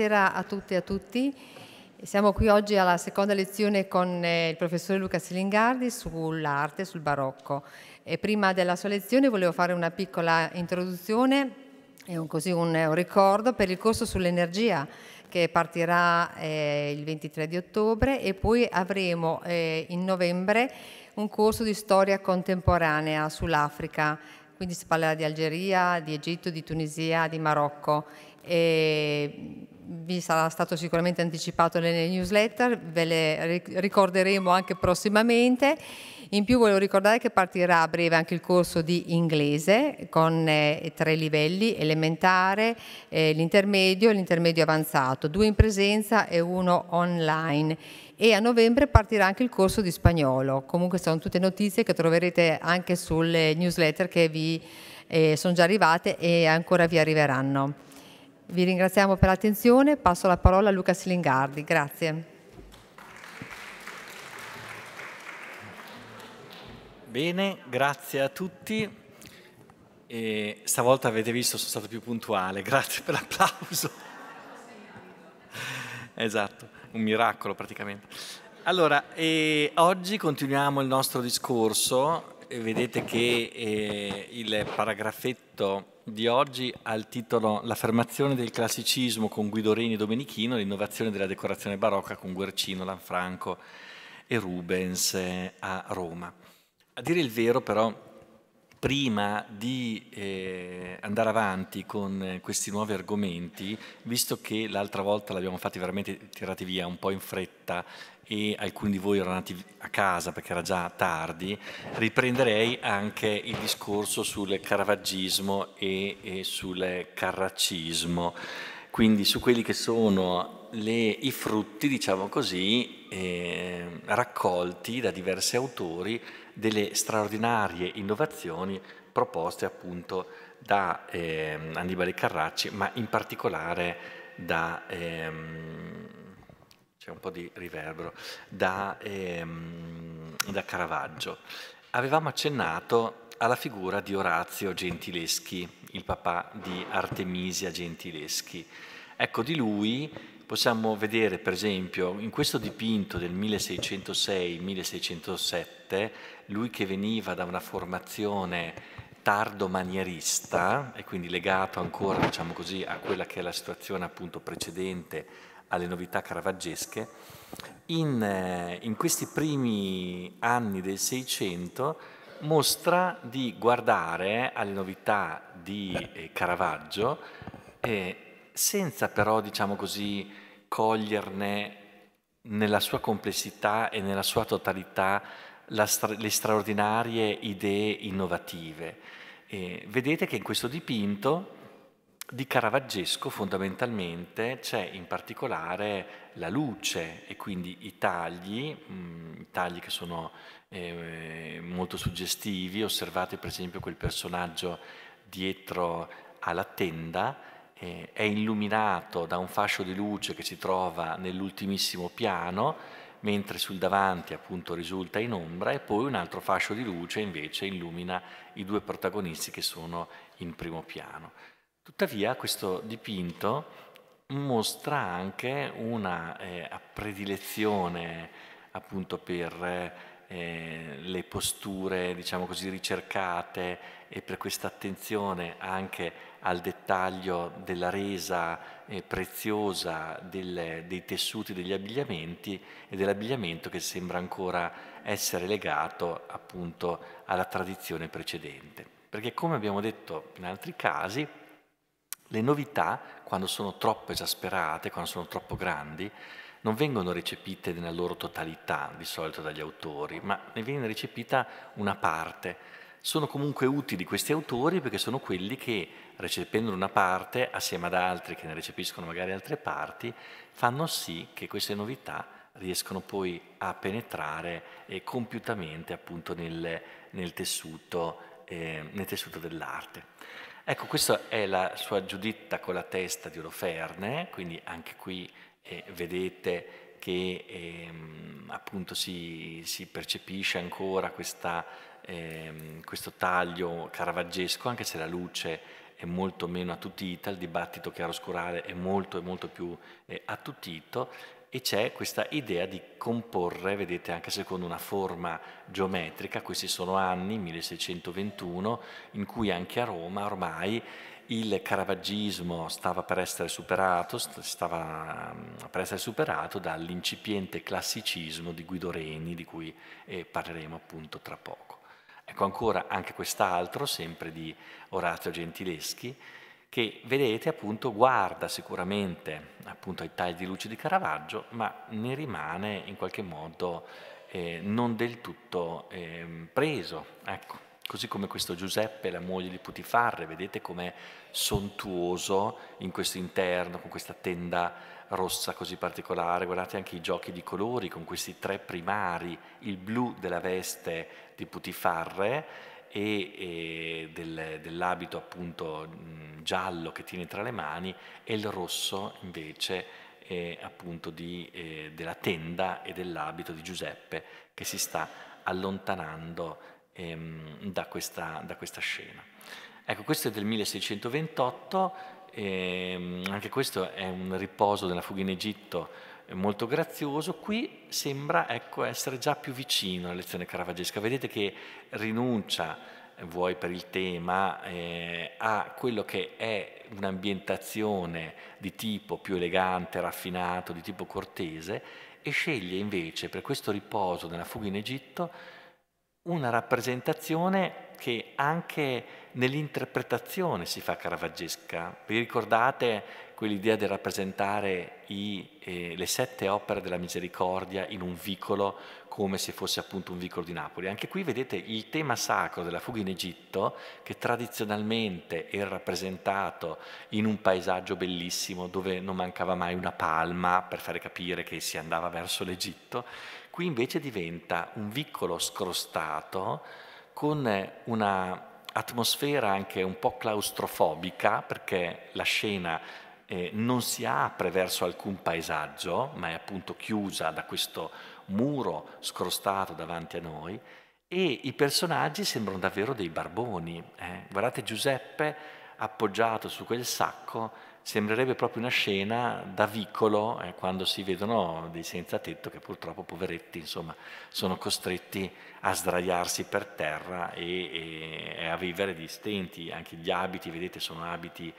Buonasera a tutte e a tutti. Siamo qui oggi alla seconda lezione con eh, il professore Luca Silingardi sull'arte, sul barocco. E prima della sua lezione volevo fare una piccola introduzione e un, così un, un ricordo per il corso sull'energia che partirà eh, il 23 di ottobre e poi avremo eh, in novembre un corso di storia contemporanea sull'Africa, quindi si parlerà di Algeria, di Egitto, di Tunisia, di Marocco. E vi sarà stato sicuramente anticipato nelle newsletter, ve le ricorderemo anche prossimamente. In più volevo ricordare che partirà a breve anche il corso di inglese con eh, tre livelli, elementare, eh, l'intermedio e l'intermedio avanzato, due in presenza e uno online. E a novembre partirà anche il corso di spagnolo. Comunque sono tutte notizie che troverete anche sulle newsletter che vi eh, sono già arrivate e ancora vi arriveranno. Vi ringraziamo per l'attenzione. Passo la parola a Luca Silingardi. Grazie. Bene, grazie a tutti. E stavolta avete visto, sono stato più puntuale. Grazie per l'applauso. Esatto, un miracolo praticamente. Allora, oggi continuiamo il nostro discorso. Vedete che eh, il paragrafetto di oggi ha il titolo L'affermazione del classicismo con Guido Reni e Domenichino, l'innovazione della decorazione barocca con Guercino, Lanfranco e Rubens eh, a Roma. A dire il vero però, prima di eh, andare avanti con eh, questi nuovi argomenti, visto che l'altra volta l'abbiamo fatti veramente tirati via un po' in fretta e alcuni di voi erano andati a casa perché era già tardi, riprenderei anche il discorso sul caravaggismo e, e sul carraccismo, quindi su quelli che sono le, i frutti, diciamo così, eh, raccolti da diversi autori delle straordinarie innovazioni proposte appunto da eh, Annibale Carracci, ma in particolare da... Ehm, c'è un po' di riverbero, da, ehm, da Caravaggio. Avevamo accennato alla figura di Orazio Gentileschi, il papà di Artemisia Gentileschi. Ecco, di lui possiamo vedere, per esempio, in questo dipinto del 1606-1607, lui che veniva da una formazione tardo manierista e quindi legato ancora, diciamo così, a quella che è la situazione appunto precedente alle novità caravaggesche, in, eh, in questi primi anni del Seicento mostra di guardare alle novità di eh, Caravaggio eh, senza però, diciamo così, coglierne nella sua complessità e nella sua totalità stra le straordinarie idee innovative. Eh, vedete che in questo dipinto di Caravaggesco fondamentalmente c'è in particolare la luce e quindi i tagli, mh, mm, tagli che sono eh, molto suggestivi, osservate per esempio quel personaggio dietro alla tenda, eh, è illuminato da un fascio di luce che si trova nell'ultimissimo piano, mentre sul davanti appunto risulta in ombra e poi un altro fascio di luce invece illumina i due protagonisti che sono in primo piano. Tuttavia questo dipinto mostra anche una eh, predilezione appunto per eh, le posture, diciamo così, ricercate e per questa attenzione anche al dettaglio della resa eh, preziosa del, dei tessuti degli abbigliamenti e dell'abbigliamento che sembra ancora essere legato appunto alla tradizione precedente. Perché come abbiamo detto in altri casi, le novità, quando sono troppo esasperate, quando sono troppo grandi, non vengono recepite nella loro totalità di solito dagli autori, ma ne viene recepita una parte. Sono comunque utili questi autori perché sono quelli che, recependo una parte, assieme ad altri che ne recepiscono magari altre parti, fanno sì che queste novità riescono poi a penetrare eh, compiutamente appunto nel, nel tessuto, eh, tessuto dell'arte. Ecco, questa è la sua Giuditta con la testa di Oloferne, quindi anche qui eh, vedete che ehm, appunto si, si, percepisce ancora questa, ehm, questo taglio caravaggesco, anche se la luce è molto meno attutita, il dibattito chiaroscurale è molto, molto più eh, attutito e c'è questa idea di comporre, vedete anche secondo una forma geometrica, questi sono anni, 1621, in cui anche a Roma ormai il caravaggismo stava per essere superato, stava mm, per essere superato dall'incipiente classicismo di Guido Reni, di cui eh, parleremo appunto tra poco. Ecco ancora anche quest'altro, sempre di Orazio Gentileschi, che vedete appunto guarda sicuramente appunto, ai tagli di luce di Caravaggio, ma ne rimane in qualche modo eh, non del tutto eh, preso. Ecco. Così come questo Giuseppe, la moglie di Putifarre, vedete com'è sontuoso in questo interno, con questa tenda rossa così particolare, guardate anche i giochi di colori con questi tre primari, il blu della veste di Putifarre, e, e del, dell'abito appunto mh, giallo che tiene tra le mani e il rosso invece eh, appunto di, eh, della tenda e dell'abito di Giuseppe che si sta allontanando ehm, da, questa, da, questa, scena. Ecco, questo è del 1628, ehm, anche questo è un riposo della fuga in Egitto è molto grazioso, qui sembra ecco, essere già più vicino alla lezione caravaggesca. Vedete che rinuncia, eh, vuoi per il tema, eh, a quello che è un'ambientazione di tipo più elegante, raffinato, di tipo cortese, e sceglie invece per questo riposo della fuga in Egitto una rappresentazione che anche nell'interpretazione si fa caravaggesca. Vi ricordate quell'idea ecco, di rappresentare i, eh, le sette opere della misericordia in un vicolo come se fosse appunto un vicolo di Napoli. Anche qui vedete il tema sacro della fuga in Egitto che tradizionalmente era rappresentato in un paesaggio bellissimo dove non mancava mai una palma per fare capire che si andava verso l'Egitto, qui invece diventa un vicolo scrostato con una atmosfera anche un po' claustrofobica perché la scena eh, non si apre verso alcun paesaggio, ma è appunto chiusa da questo muro scrostato davanti a noi e i personaggi sembrano davvero dei barboni. Eh. Guardate Giuseppe appoggiato su quel sacco, sembrerebbe proprio una scena da vicolo eh, quando si vedono dei senza tetto che purtroppo poveretti insomma, sono costretti a sdraiarsi per terra e, e, e a vivere di stenti, anche gli abiti, vedete sono abiti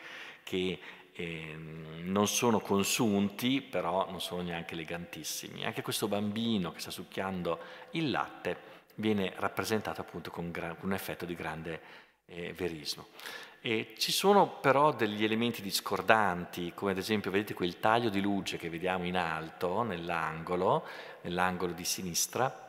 che eh, non sono consunti, però non sono neanche elegantissimi. Anche questo bambino che sta succhiando il latte viene rappresentato appunto con, gran, con un effetto di grande eh, verismo. E ci sono però degli elementi discordanti, come ad esempio vedete quel taglio di luce che vediamo in alto nell'angolo, nell'angolo di sinistra,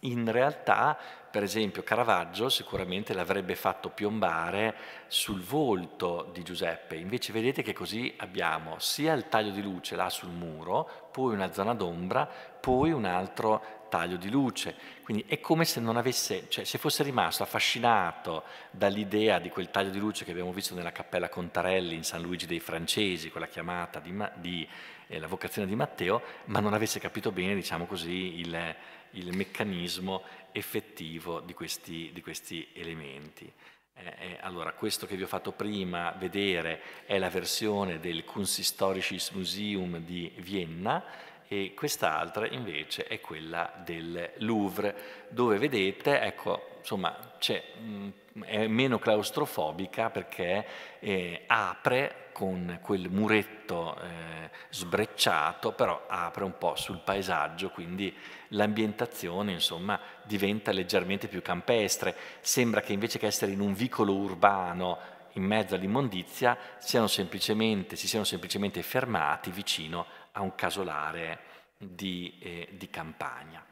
in realtà per esempio Caravaggio sicuramente l'avrebbe fatto piombare sul volto di Giuseppe, invece vedete che così abbiamo sia il taglio di luce là sul muro, poi una zona d'ombra, poi un altro taglio di luce. Quindi è come se non avesse, cioè se fosse rimasto affascinato dall'idea di quel taglio di luce che abbiamo visto nella cappella Contarelli in San Luigi dei Francesi, quella chiamata di, di eh, la vocazione di Matteo, ma non avesse capito bene, diciamo così, il, il meccanismo effettivo di questi, di questi elementi. Eh, eh, allora, questo che vi ho fatto prima vedere è la versione del Kunsthistorisches Museum di Vienna e quest'altra invece è quella del Louvre, dove vedete, ecco, insomma, c'è è meno claustrofobica perché eh, apre con quel muretto eh, sbrecciato, però apre un po' sul paesaggio, quindi l'ambientazione insomma diventa leggermente più campestre. Sembra che invece che essere in un vicolo urbano in mezzo all'immondizia siano si siano semplicemente fermati vicino a un casolare di, eh, di campagna.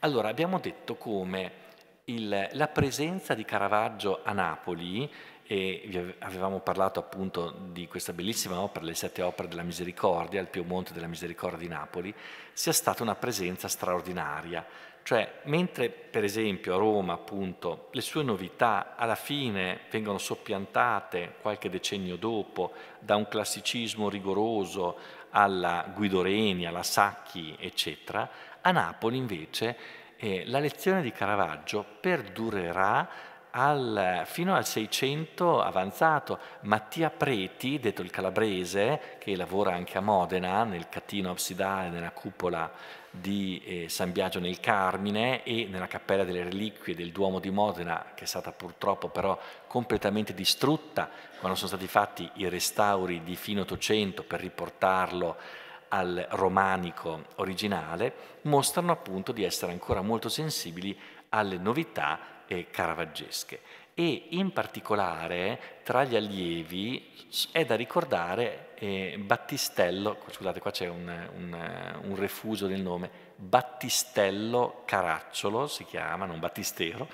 Allora abbiamo detto come il, la presenza di Caravaggio a Napoli, e avevamo parlato appunto di questa bellissima opera, le sette opere della misericordia, il Piemonte della misericordia di Napoli, sia stata una presenza straordinaria. Cioè, mentre per esempio a Roma appunto le sue novità alla fine vengono soppiantate qualche decennio dopo da un classicismo rigoroso alla Guidoreni, alla Sacchi, eccetera, a Napoli invece eh, la lezione di Caravaggio perdurerà al, fino al 600 avanzato. Mattia Preti, detto il calabrese, che lavora anche a Modena, nel catino absidale, nella cupola di eh, San Biagio nel Carmine e nella Cappella delle Reliquie del Duomo di Modena, che è stata purtroppo però completamente distrutta quando sono stati fatti i restauri di fine 800 per riportarlo a al romanico originale, mostrano appunto di essere ancora molto sensibili alle novità eh, caravaggesche. E in particolare eh, tra gli allievi è da ricordare eh, Battistello, scusate qua c'è un, un, un refuso del nome, Battistello Caracciolo, si chiama, non Battistero,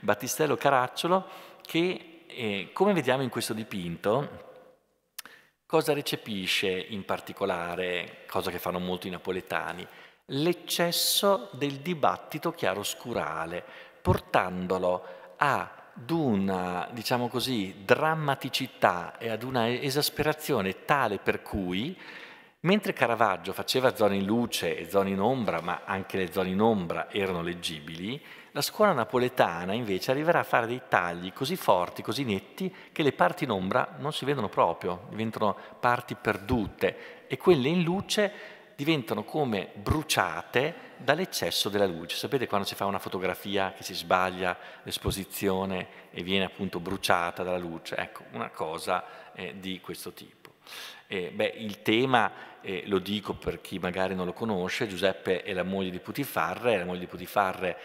Battistello Caracciolo che eh, come vediamo in questo dipinto Cosa recepisce in particolare, cosa che fanno molti napoletani? L'eccesso del dibattito chiaroscurale, portandolo ad una, diciamo così, drammaticità e ad una esasperazione tale per cui Mentre Caravaggio faceva zone in luce e zone in ombra, ma anche le zone in ombra erano leggibili, la scuola napoletana invece arriverà a fare dei tagli così forti, così netti, che le parti in ombra non si vedono proprio, diventano parti perdute e quelle in luce diventano come bruciate dall'eccesso della luce. Sapete quando si fa una fotografia che si sbaglia l'esposizione e viene appunto bruciata dalla luce? Ecco, una cosa eh, di questo tipo. Eh, beh, il tema, eh, lo dico per chi magari non lo conosce, Giuseppe è la moglie di Putifarre, la moglie di Putifarre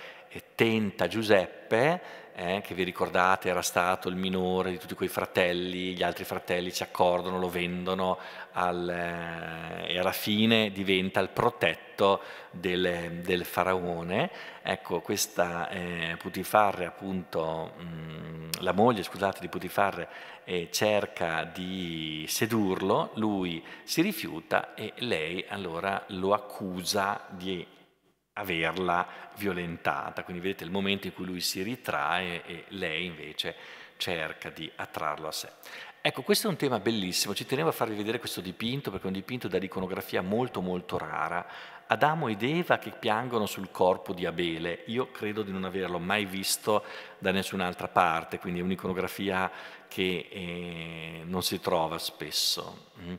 tenta Giuseppe, eh, che vi ricordate era stato il minore di tutti quei fratelli, gli altri fratelli si accordano, lo vendono al, eh, e alla fine diventa il protetto del, del faraone. Ecco, questa eh, Putifarre, appunto, mh, mm, la moglie scusate, di Putifarre eh, cerca di sedurlo, lui si rifiuta e lei allora lo accusa di averla violentata. Quindi vedete il momento in cui lui si ritrae e lei invece cerca di attrarlo a sé. Ecco, questo è un tema bellissimo, ci tenevo a farvi vedere questo dipinto perché è un dipinto dall'iconografia molto molto rara. Adamo ed Eva che piangono sul corpo di Abele, io credo di non averlo mai visto da nessun'altra parte, quindi è un'iconografia che eh, non si trova spesso. Mm.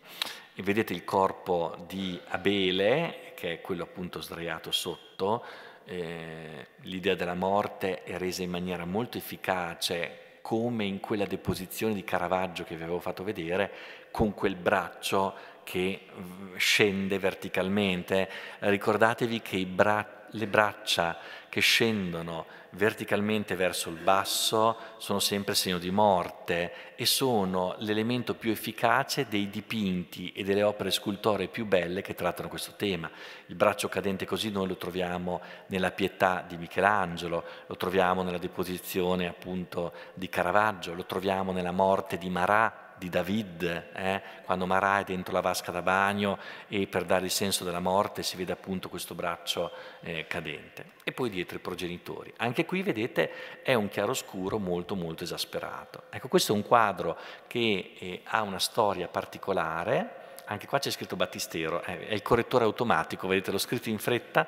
E vedete il corpo di Abele che è quello appunto sdraiato sotto, eh, l'idea della morte è resa in maniera molto efficace come in quella deposizione di Caravaggio che vi avevo fatto vedere, con quel braccio che mm, scende verticalmente. Ricordatevi che bra- le braccia che scendono verticalmente verso il basso sono sempre segno di morte e sono l'elemento più efficace dei dipinti e delle opere scultoree più belle che trattano questo tema. Il braccio cadente così noi lo troviamo nella pietà di Michelangelo, lo troviamo nella deposizione appunto di Caravaggio, lo troviamo nella morte di Marat di David, eh, quando Marà è dentro la vasca da bagno e per dare il senso della morte si vede appunto questo braccio eh, cadente. E poi dietro i progenitori. Anche qui vedete è un chiaroscuro molto molto esasperato. Ecco, questo è un quadro che eh, ha una storia particolare, anche qua c'è scritto Battistero, eh, è il correttore automatico, vedete l'ho scritto in fretta,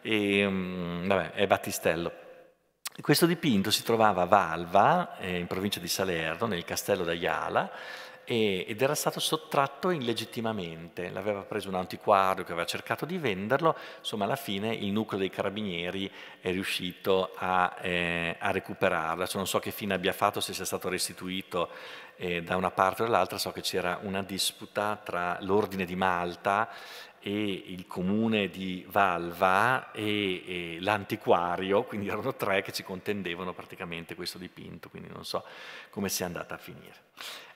e, ehm, vabbè, è Battistello questo dipinto si trovava a Valva, eh, in provincia di Salerno, nel castello d'Aiala, ed era stato sottratto illegittimamente, l'aveva preso un antiquario che aveva cercato di venderlo, insomma alla fine il nucleo dei carabinieri è riuscito a, eh, a recuperarlo, cioè, non so che fine abbia fatto, se sia stato restituito eh, da una parte o dall'altra, so che c'era una disputa tra l'ordine di Malta e il comune di Valva e, e l'antiquario, quindi erano tre che ci contendevano praticamente questo dipinto, quindi non so come sia andata a finire.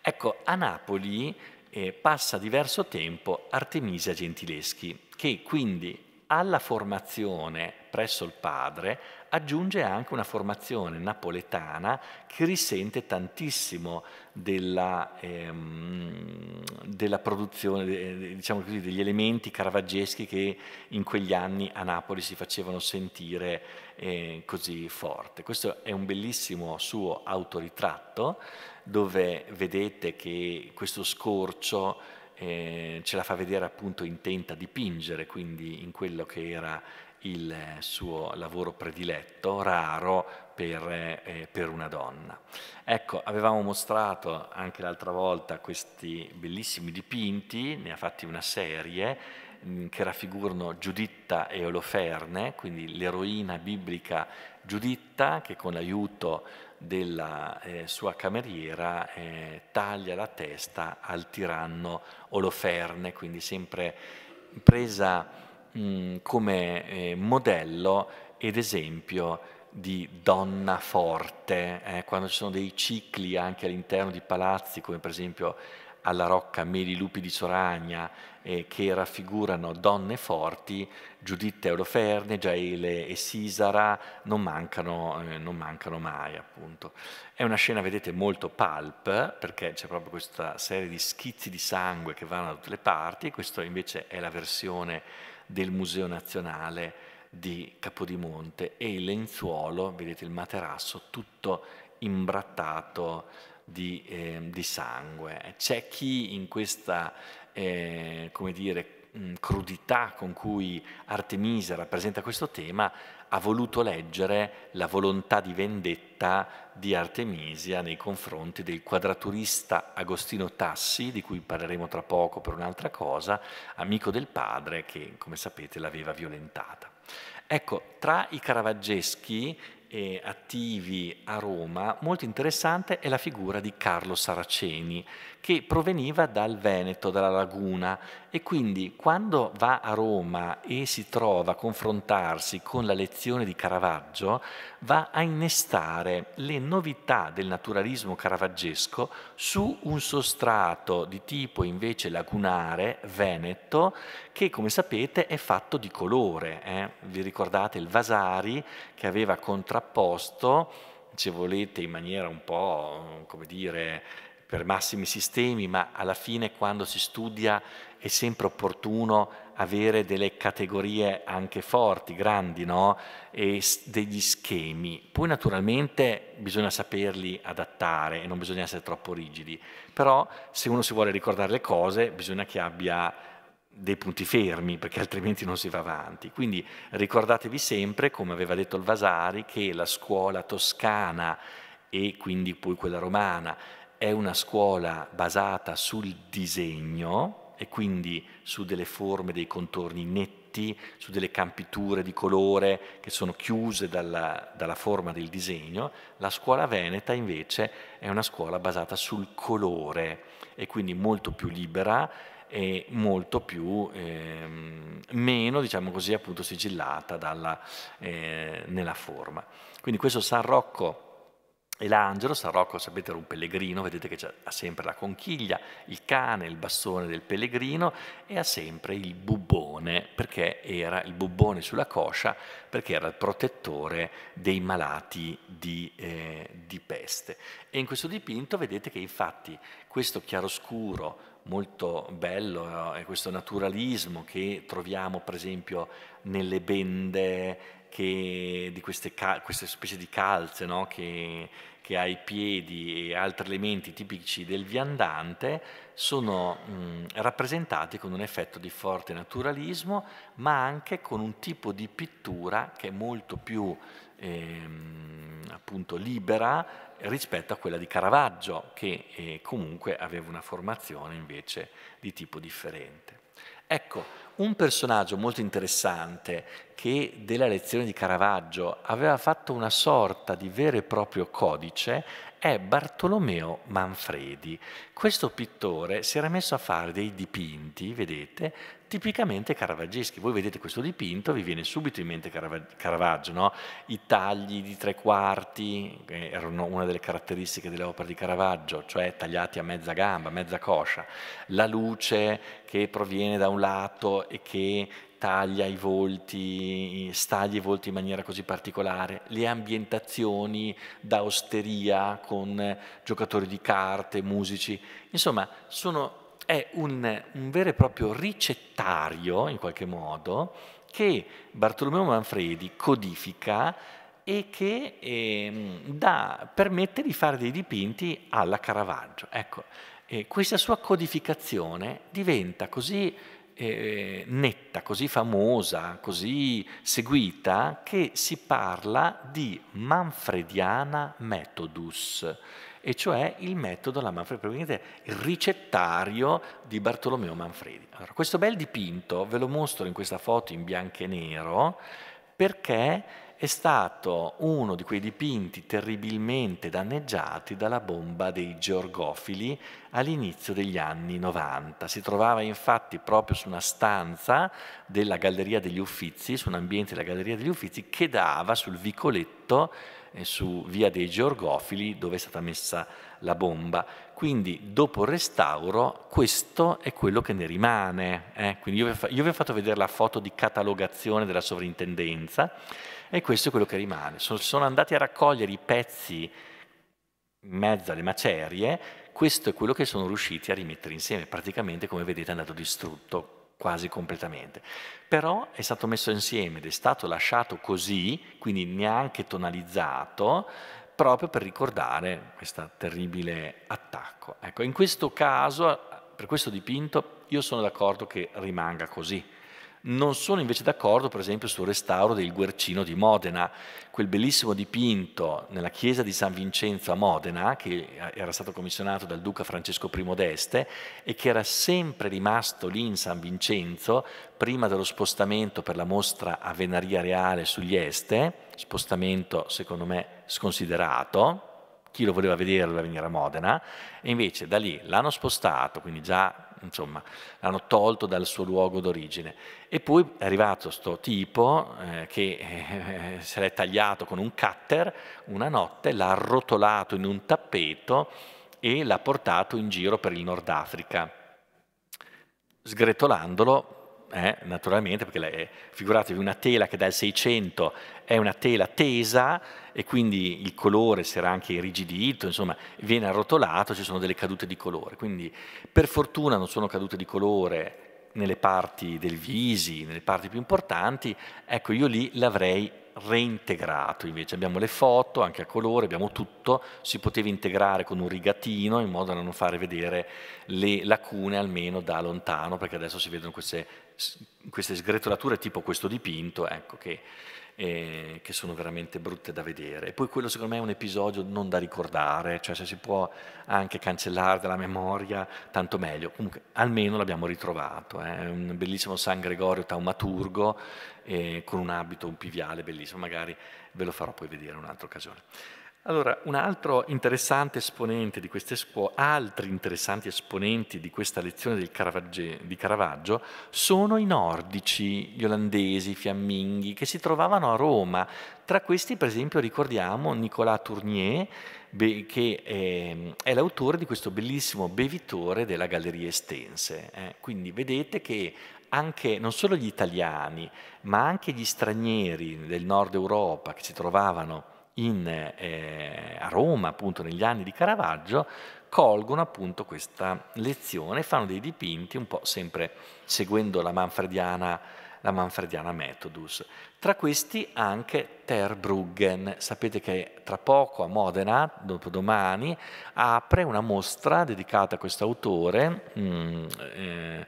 Ecco, a Napoli eh, passa diverso tempo Artemisia Gentileschi, che quindi alla formazione presso il padre aggiunge anche una formazione napoletana che risente tantissimo della, ehm, della produzione, eh, diciamo così, degli elementi caravaggeschi che in quegli anni a Napoli si facevano sentire eh, così forte. Questo è un bellissimo suo autoritratto dove vedete che questo scorcio eh, ce la fa vedere appunto intenta a dipingere, quindi in quello che era il eh, suo lavoro prediletto, raro per, eh, eh, per, una donna. Ecco, avevamo mostrato anche l'altra volta questi bellissimi dipinti, ne ha fatti una serie, mm, che raffigurano Giuditta e Oloferne, quindi l'eroina biblica Giuditta che con l'aiuto della eh, sua cameriera eh, taglia la testa al tiranno Oloferne, quindi sempre presa mh, mm, come eh, modello ed esempio di donna forte, eh, quando ci sono dei cicli anche all'interno di palazzi, come per esempio alla Rocca Meli Lupi di Soragna, eh, che raffigurano donne forti, Giuditta Euroferne, Giaele e Sisara, non mancano, eh, non mancano mai appunto. È una scena, vedete, molto pulp, perché c'è proprio questa serie di schizzi di sangue che vanno da tutte le parti, e questa invece è la versione del Museo Nazionale di Capodimonte e il lenzuolo, vedete il materasso, tutto imbrattato di, eh, di sangue. C'è chi in questa eh, come dire, mm, crudità con cui Artemisia rappresenta questo tema, ha voluto leggere la volontà di vendetta di Artemisia nei confronti del quadraturista Agostino Tassi, di cui parleremo tra poco per un'altra cosa, amico del padre che, come sapete, l'aveva violentata. Ecco, tra i caravaggeschi eh, attivi a Roma, molto interessante è la figura di Carlo Saraceni, che proveniva dal Veneto, dalla Laguna, e quindi quando va a Roma e si trova a confrontarsi con la lezione di Caravaggio, va a innestare le novità del naturalismo caravaggesco su un sostrato di tipo invece lagunare, veneto, che come sapete è fatto di colore. Eh? Vi ricordate il Vasari che aveva contrapposto, se volete in maniera un po', come dire, per massimi sistemi, ma alla fine quando si studia è sempre opportuno avere delle categorie anche forti, grandi, no? e degli schemi. Poi naturalmente bisogna saperli adattare e non bisogna essere troppo rigidi, però se uno si vuole ricordare le cose bisogna che abbia dei punti fermi perché altrimenti non si va avanti. Quindi ricordatevi sempre, come aveva detto il Vasari, che la scuola toscana e quindi poi quella romana è una scuola basata sul disegno, e quindi su delle forme, dei contorni netti, su delle campiture di colore che sono chiuse dalla, dalla forma del disegno. La scuola veneta invece è una scuola basata sul colore e quindi molto più libera e molto più eh, meno, diciamo così, appunto sigillata dalla, eh, nella forma. Quindi questo San Rocco e l'angelo, San Rocco sapete era un pellegrino, vedete che ha sempre la conchiglia, il cane, il bastone del pellegrino e ha sempre il bubbone, perché era il bubbone sulla coscia, perché era il protettore dei malati di, eh, di peste. E in questo dipinto vedete che infatti questo chiaroscuro molto bello no? Eh, questo naturalismo che troviamo per esempio nelle bende che, di queste, queste, specie di calze no? che, che, ha i piedi e altri elementi tipici del viandante sono mh, rappresentati con un effetto di forte naturalismo ma anche con un tipo di pittura che è molto più ehm, appunto libera rispetto a quella di Caravaggio che eh, comunque aveva una formazione invece di tipo differente. Ecco, un personaggio molto interessante che della lezione di Caravaggio aveva fatto una sorta di vero e proprio codice è Bartolomeo Manfredi. Questo pittore si era messo a fare dei dipinti, vedete, tipicamente caravaggeschi. Voi vedete questo dipinto, vi viene subito in mente Caravaggio, no? i tagli di tre quarti erano una delle caratteristiche delle opere di Caravaggio, cioè tagliati a mezza gamba, mezza coscia, la luce che proviene da un lato e che taglia i volti, staglia i volti in maniera così particolare, le ambientazioni da osteria con giocatori di carte, musici, insomma sono è un, un vero e proprio ricettario, in qualche modo, che Bartolomeo Manfredi codifica e che eh, da, permette di fare dei dipinti alla Caravaggio. Ecco, eh, questa sua codificazione diventa così eh, netta, così famosa, così seguita, che si parla di Manfrediana Methodus e cioè il metodo la Manfredi, il ricettario di Bartolomeo Manfredi. Allora, questo bel dipinto ve lo mostro in questa foto in bianco e nero perché è stato uno di quei dipinti terribilmente danneggiati dalla bomba dei georgofili all'inizio degli anni 90. Si trovava infatti proprio su una stanza della Galleria degli Uffizi, su un ambiente della Galleria degli Uffizi, che dava sul vicoletto eh, su via dei Georgofili dove è stata messa la bomba. Quindi dopo il restauro questo è quello che ne rimane. Eh? Quindi io vi, fa- io vi ho fatto vedere la foto di catalogazione della sovrintendenza e questo è quello che rimane. Sono, sono andati a raccogliere i pezzi in mezzo alle macerie, questo è quello che sono riusciti a rimettere insieme, praticamente come vedete è andato distrutto quasi completamente. Però è stato messo insieme ed è stato lasciato così, quindi neanche tonalizzato, proprio per ricordare questo terribile attacco. Ecco, in questo caso, per questo dipinto, io sono d'accordo che rimanga così non sono invece d'accordo, per esempio, sul restauro del Guercino di Modena, quel bellissimo dipinto nella chiesa di San Vincenzo a Modena, che era stato commissionato dal duca Francesco I d'Este e che era sempre rimasto lì in San Vincenzo prima dello spostamento per la mostra a Venaria Reale sugli Este, spostamento secondo me sconsiderato, chi lo voleva vedere doveva venire a Modena, e invece da lì l'hanno spostato, quindi già insomma, l'hanno tolto dal suo luogo d'origine. E poi è arrivato questo tipo eh, che eh, se l'è tagliato con un cutter una notte, l'ha arrotolato in un tappeto e l'ha portato in giro per il Nord Africa, sgretolandolo eh, naturalmente, perché è, figuratevi una tela che dal 600 è una tela tesa e quindi il colore si era anche irrigidito, insomma viene arrotolato, ci sono delle cadute di colore, quindi per fortuna non sono cadute di colore nelle parti del visi, nelle parti più importanti, ecco io lì l'avrei reintegrato invece, abbiamo le foto anche a colore, abbiamo tutto, si poteva integrare con un rigatino in modo da non fare vedere le lacune almeno da lontano perché adesso si vedono queste, queste sgretolature tipo questo dipinto, ecco che eh, che sono veramente brutte da vedere. E poi quello secondo me è un episodio non da ricordare, cioè se si può anche cancellare dalla memoria, tanto meglio. Comunque almeno l'abbiamo ritrovato, eh. è eh. un bellissimo San Gregorio taumaturgo eh, con un abito, un piviale bellissimo, magari ve lo farò poi vedere in un'altra occasione. Allora, un altro interessante esponente di queste scuole, altri interessanti esponenti di questa lezione di Caravaggio sono i nordici, gli olandesi, i fiamminghi, che si trovavano a Roma. Tra questi, per esempio, ricordiamo Nicolas Tournier, che ehm, è l'autore di questo bellissimo bevitore della Galleria Estense. Eh. Quindi vedete che anche, non solo gli italiani, ma anche gli stranieri del nord Europa che si trovavano in, eh, a Roma, appunto negli anni di Caravaggio, colgono appunto questa lezione e fanno dei dipinti un po' sempre seguendo la manfrediana, la manfrediana methodus. Tra questi anche Terbruggen, sapete che tra poco a Modena, dopodomani, apre una mostra dedicata a questo autore. Mm, eh,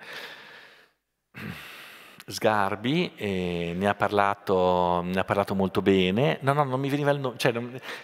Sgarbi, eh, ne, ha parlato, ne, ha parlato, molto bene. No, no, non mi veniva il nome, cioè,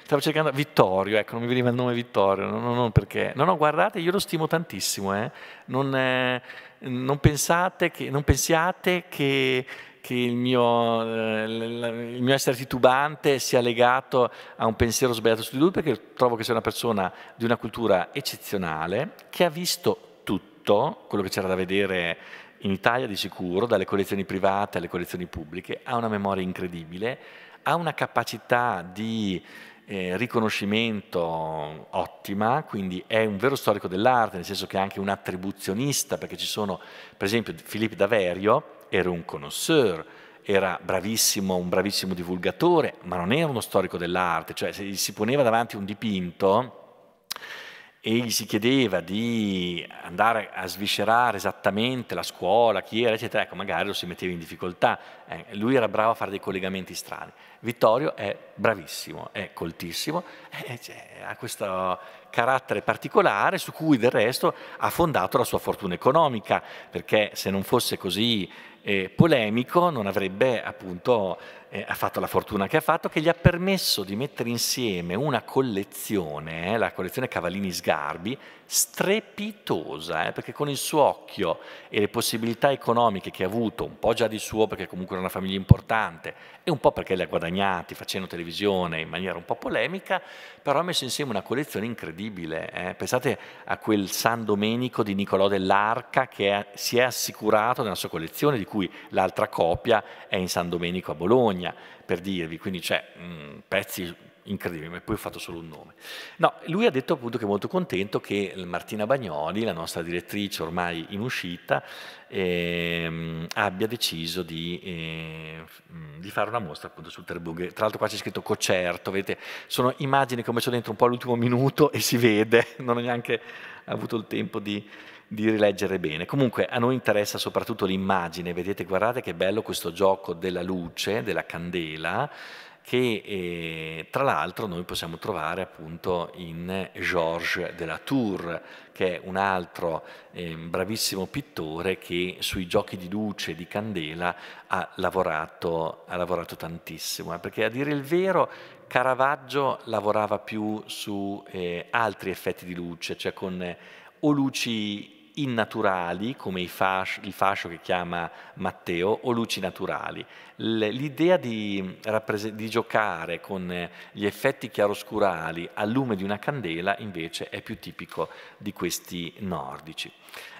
stavo cercando Vittorio, ecco, non mi veniva il nome Vittorio, no, no, no, perché... No, no, guardate, io lo stimo tantissimo, eh. non, eh, non, pensate che, non pensiate che, che il, mio, eh, il mio, essere titubante sia legato a un pensiero sbagliato su di lui, perché trovo che sia una persona di una cultura eccezionale, che ha visto tutto quello che c'era da vedere in Italia di sicuro, dalle collezioni private alle collezioni pubbliche, ha una memoria incredibile, ha una capacità di eh, riconoscimento ottima, quindi è un vero storico dell'arte, nel senso che è anche un attribuzionista, perché ci sono, per esempio, Filippo Daverio era un connoisseur, era bravissimo, un bravissimo divulgatore, ma non era uno storico dell'arte, cioè se si poneva davanti un dipinto e gli si chiedeva di andare a sviscerare esattamente la scuola, chi era, eccetera, ecco, magari lo si metteva in difficoltà. Eh, lui era bravo a fare dei collegamenti strani. Vittorio è bravissimo, è coltissimo, eh, cioè, ha questo carattere particolare su cui del resto ha fondato la sua fortuna economica, perché se non fosse così eh, polemico non avrebbe appunto eh, ha fatto la fortuna che ha fatto, che gli ha permesso di mettere insieme una collezione, eh, la collezione Cavallini Sgarbi, strepitosa, eh, perché con il suo occhio e le possibilità economiche che ha avuto, un po' già di suo perché comunque era una famiglia importante e un po' perché le ha guadagnati facendo televisione in maniera un po' polemica, però ha messo insieme una collezione incredibile. Eh. Pensate a quel San Domenico di Nicolò dell'Arca che è, si è assicurato nella sua collezione, di cui l'altra copia è in San Domenico a Bologna, per dirvi, quindi c'è mm, pezzi incredibile, ma poi ho fatto solo un nome. No, lui ha detto appunto che è molto contento che Martina Bagnoli, la nostra direttrice ormai in uscita, ehm, abbia deciso di, eh, di, fare una mostra appunto sul Terbughe. Tra l'altro qua c'è scritto Cocerto, vedete, sono immagini che ho messo dentro un po' all'ultimo minuto e si vede, non ho neanche avuto il tempo di, di rileggere bene. Comunque a noi interessa soprattutto l'immagine, vedete, guardate che bello questo gioco della luce, della candela, che eh, tra l'altro noi possiamo trovare appunto in Georges de la Tour, che è un altro eh, bravissimo pittore che sui giochi di luce, di candela, ha lavorato, ha lavorato tantissimo, eh, perché a dire il vero Caravaggio lavorava più su eh, altri effetti di luce, cioè con eh, o luci innaturali, come fascio, il fascio che chiama Matteo, o luci naturali. L'idea di, di, giocare con eh, gli effetti chiaroscurali al lume di una candela invece è più tipico di questi nordici.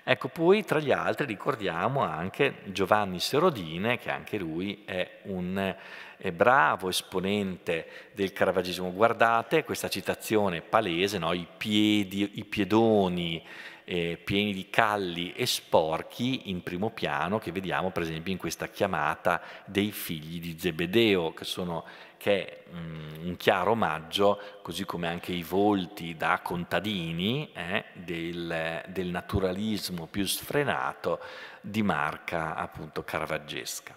Ecco, poi tra gli altri ricordiamo anche Giovanni Serodine, che anche lui è un è bravo esponente del caravagismo. Guardate questa citazione palese, no? I, piedi, i piedoni eh, pieni di calli e sporchi in primo piano che vediamo per esempio in questa chiamata dei figli di Zebedeo che sono che è mm, un chiaro omaggio, così come anche i volti da contadini eh, del, del, naturalismo più sfrenato di marca appunto caravaggesca.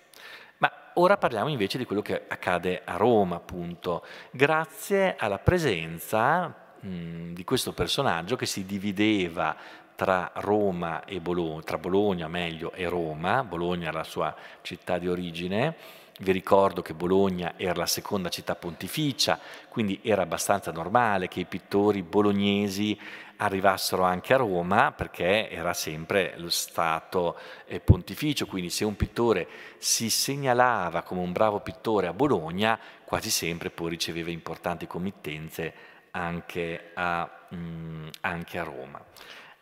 Ma ora parliamo invece di quello che accade a Roma, appunto, grazie alla presenza Mm, di questo personaggio che si divideva tra Roma e Bologna, tra Bologna meglio e Roma, Bologna era la sua città di origine, vi ricordo che Bologna era la seconda città pontificia, quindi era abbastanza normale che i pittori bolognesi arrivassero anche a Roma perché era sempre lo Stato eh, pontificio, quindi se un pittore si segnalava come un bravo pittore a Bologna, quasi sempre poi riceveva importanti committenze anche a, mh, mm, anche a Roma.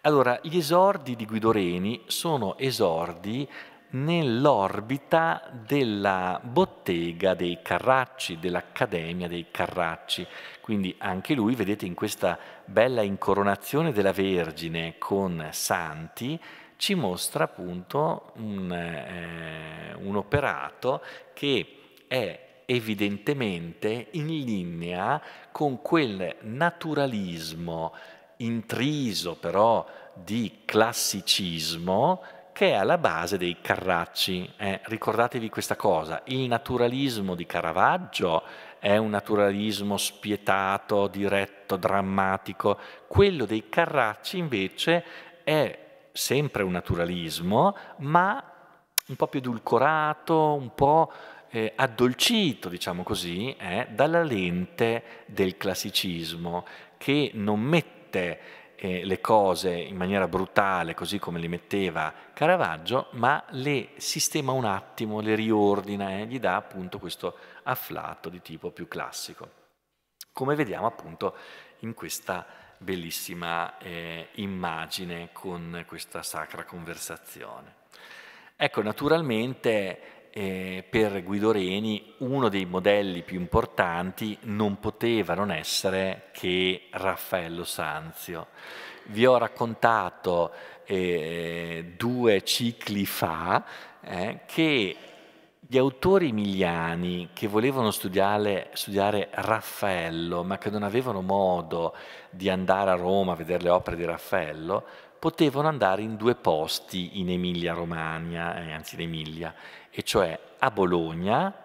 Allora, gli esordi di Guido Reni sono esordi nell'orbita della bottega dei Carracci, dell'Accademia dei Carracci. Quindi anche lui, vedete, in questa bella incoronazione della Vergine con santi, ci mostra appunto un, eh, un operato che è evidentemente in linea con quel naturalismo intriso però di classicismo che è alla base dei Carracci. Eh, ricordatevi questa cosa, il naturalismo di Caravaggio è un naturalismo spietato, diretto, drammatico, quello dei Carracci invece è sempre un naturalismo, ma un po' più edulcorato, un po' eh, addolcito, diciamo così, eh, dalla lente del classicismo che non mette eh, le cose in maniera brutale, così come le metteva Caravaggio, ma le sistema un attimo, le riordina e gli dà appunto questo afflato di tipo più classico, come vediamo appunto in questa bellissima eh, immagine con questa sacra conversazione. Ecco, naturalmente eh, per Guido Reni uno dei modelli più importanti non poteva non essere che Raffaello Sanzio. Vi ho raccontato eh, due cicli fa eh, che gli autori emiliani che volevano studiare, studiare, Raffaello ma che non avevano modo di andare a Roma a vedere le opere di Raffaello potevano andare in due posti in Emilia-Romagna, eh, anzi in Emilia, e cioè a Bologna,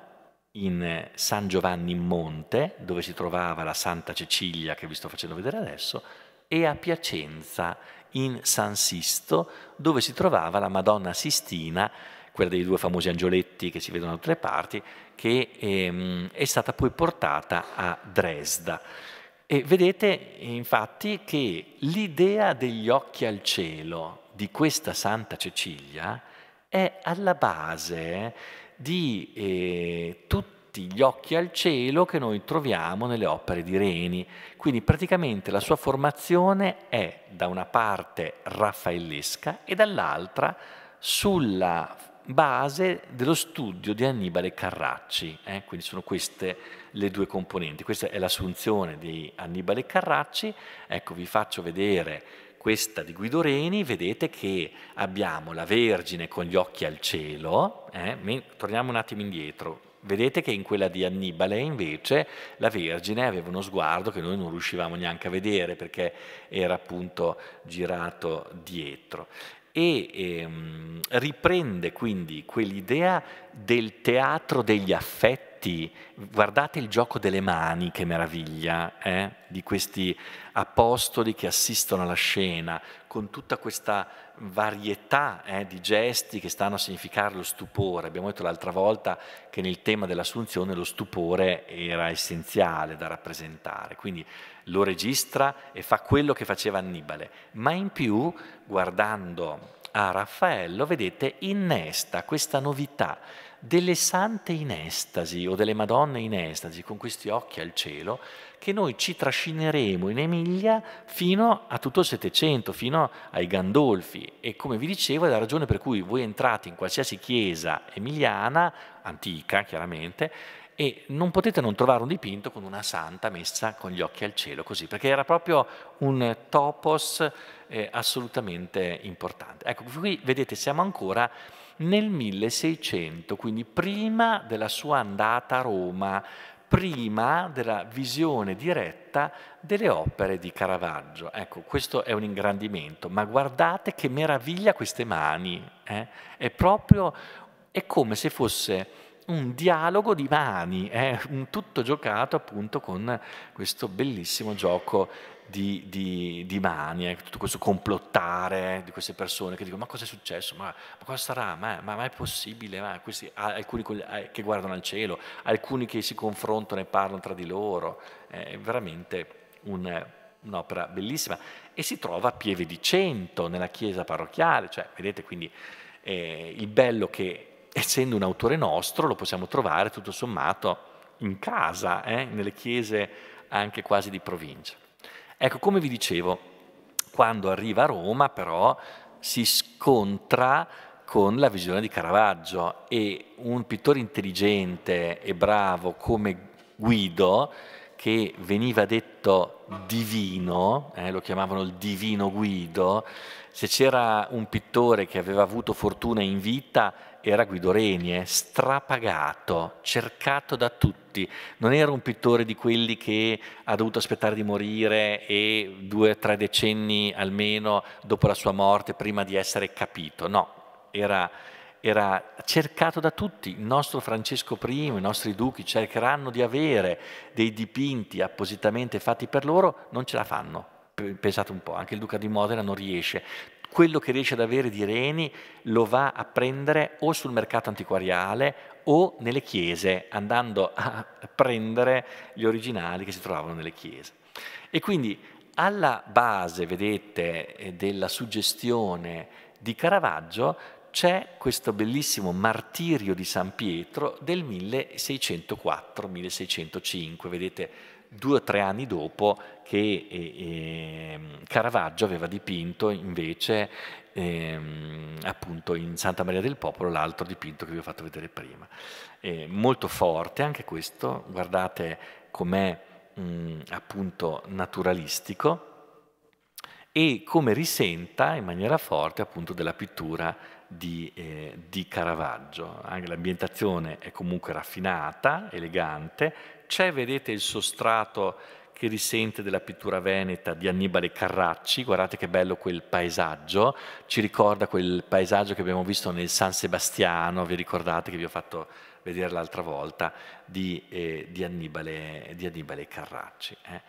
in San Giovanni in Monte, dove si trovava la Santa Cecilia che vi sto facendo vedere adesso, e a Piacenza, in San Sisto, dove si trovava la Madonna Sistina, quella dei due famosi angioletti che si vedono da tutte le parti, che ehm, è stata poi portata a Dresda. E vedete infatti che l'idea degli occhi al cielo di questa Santa Cecilia è alla base di eh, tutti gli occhi al cielo che noi troviamo nelle opere di Reni. Quindi praticamente la sua formazione è da una parte raffaellesca e dall'altra sulla base dello studio di Annibale Carracci, eh? quindi sono queste le due componenti. Questa è l'assunzione di Annibale Carracci, ecco vi faccio vedere questa di Guido Reni, vedete che abbiamo la Vergine con gli occhi al cielo, eh? torniamo un attimo indietro, vedete che in quella di Annibale invece la Vergine aveva uno sguardo che noi non riuscivamo neanche a vedere perché era appunto girato dietro e ehm, riprende quindi quell'idea del teatro degli affetti. Guardate il gioco delle mani, che meraviglia, eh? di questi apostoli che assistono alla scena, con tutta questa varietà eh, di gesti che stanno a significare lo stupore. Abbiamo detto l'altra volta che nel tema dell'assunzione lo stupore era essenziale da rappresentare. Quindi lo registra e fa quello che faceva Annibale, ma in più, guardando a Raffaello, vedete, innesta questa novità delle sante in estasi o delle madonne in estasi con questi occhi al cielo che noi ci trascineremo in Emilia fino a tutto il Settecento, fino ai Gandolfi e come vi dicevo è la ragione per cui voi entrate in qualsiasi chiesa emiliana, antica chiaramente, e non potete non trovare un dipinto con una santa messa con gli occhi al cielo così, perché era proprio un topos eh, assolutamente importante. Ecco, qui vedete siamo ancora nel 1600, quindi prima della sua andata a Roma, prima della visione diretta delle opere di Caravaggio. Ecco, questo è un ingrandimento, ma guardate che meraviglia queste mani, eh? è proprio, è come se fosse un dialogo di mani, eh? un tutto giocato appunto con questo bellissimo gioco di, di, di mani, eh? tutto questo complottare di queste persone che dicono ma cosa è successo, ma, ma cosa sarà, ma, ma, ma è possibile, ma questi, alcuni eh, che guardano al cielo, alcuni che si confrontano e parlano tra di loro, eh, è veramente un un'opera bellissima e si trova a Pieve di Cento nella chiesa parrocchiale, cioè vedete quindi eh, il bello che essendo un autore nostro lo possiamo trovare tutto sommato in casa, eh, nelle chiese anche quasi di provincia. Ecco, come vi dicevo, quando arriva a Roma però si scontra con la visione di Caravaggio e un pittore intelligente e bravo come Guido, che veniva detto divino, eh, lo chiamavano il divino Guido, se c'era un pittore che aveva avuto fortuna in vita era Guido Renie, eh, strapagato, cercato da tutti. Non era un pittore di quelli che ha dovuto aspettare di morire e due o tre decenni almeno dopo la sua morte prima di essere capito. No, era, era cercato da tutti. Il nostro Francesco I, i nostri duchi cercheranno di avere dei dipinti appositamente fatti per loro, non ce la fanno. Pensate un po', anche il duca di Modena non riesce quello che riesce ad avere di reni lo va a prendere o sul mercato antiquariale o nelle chiese, andando a prendere gli originali che si trovavano nelle chiese. E quindi alla base, vedete, eh, della suggestione di Caravaggio c'è questo bellissimo martirio di San Pietro del 1604-1605, vedete due o tre anni dopo che eh, ehm, Caravaggio aveva dipinto invece eh, appunto in Santa Maria del Popolo l'altro dipinto che vi ho fatto vedere prima. Eh, molto forte anche questo, guardate com'è mh, mm, appunto naturalistico e come risenta in maniera forte appunto della pittura di, eh, di Caravaggio. Anche l'ambientazione è comunque raffinata, elegante, c'è, vedete, il sostrato che risente della pittura veneta di Annibale Carracci, guardate che bello quel paesaggio, ci ricorda quel paesaggio che abbiamo visto nel San Sebastiano, vi ricordate che vi ho fatto vedere l'altra volta, di, eh, di, Annibale, di Annibale, Carracci. Eh.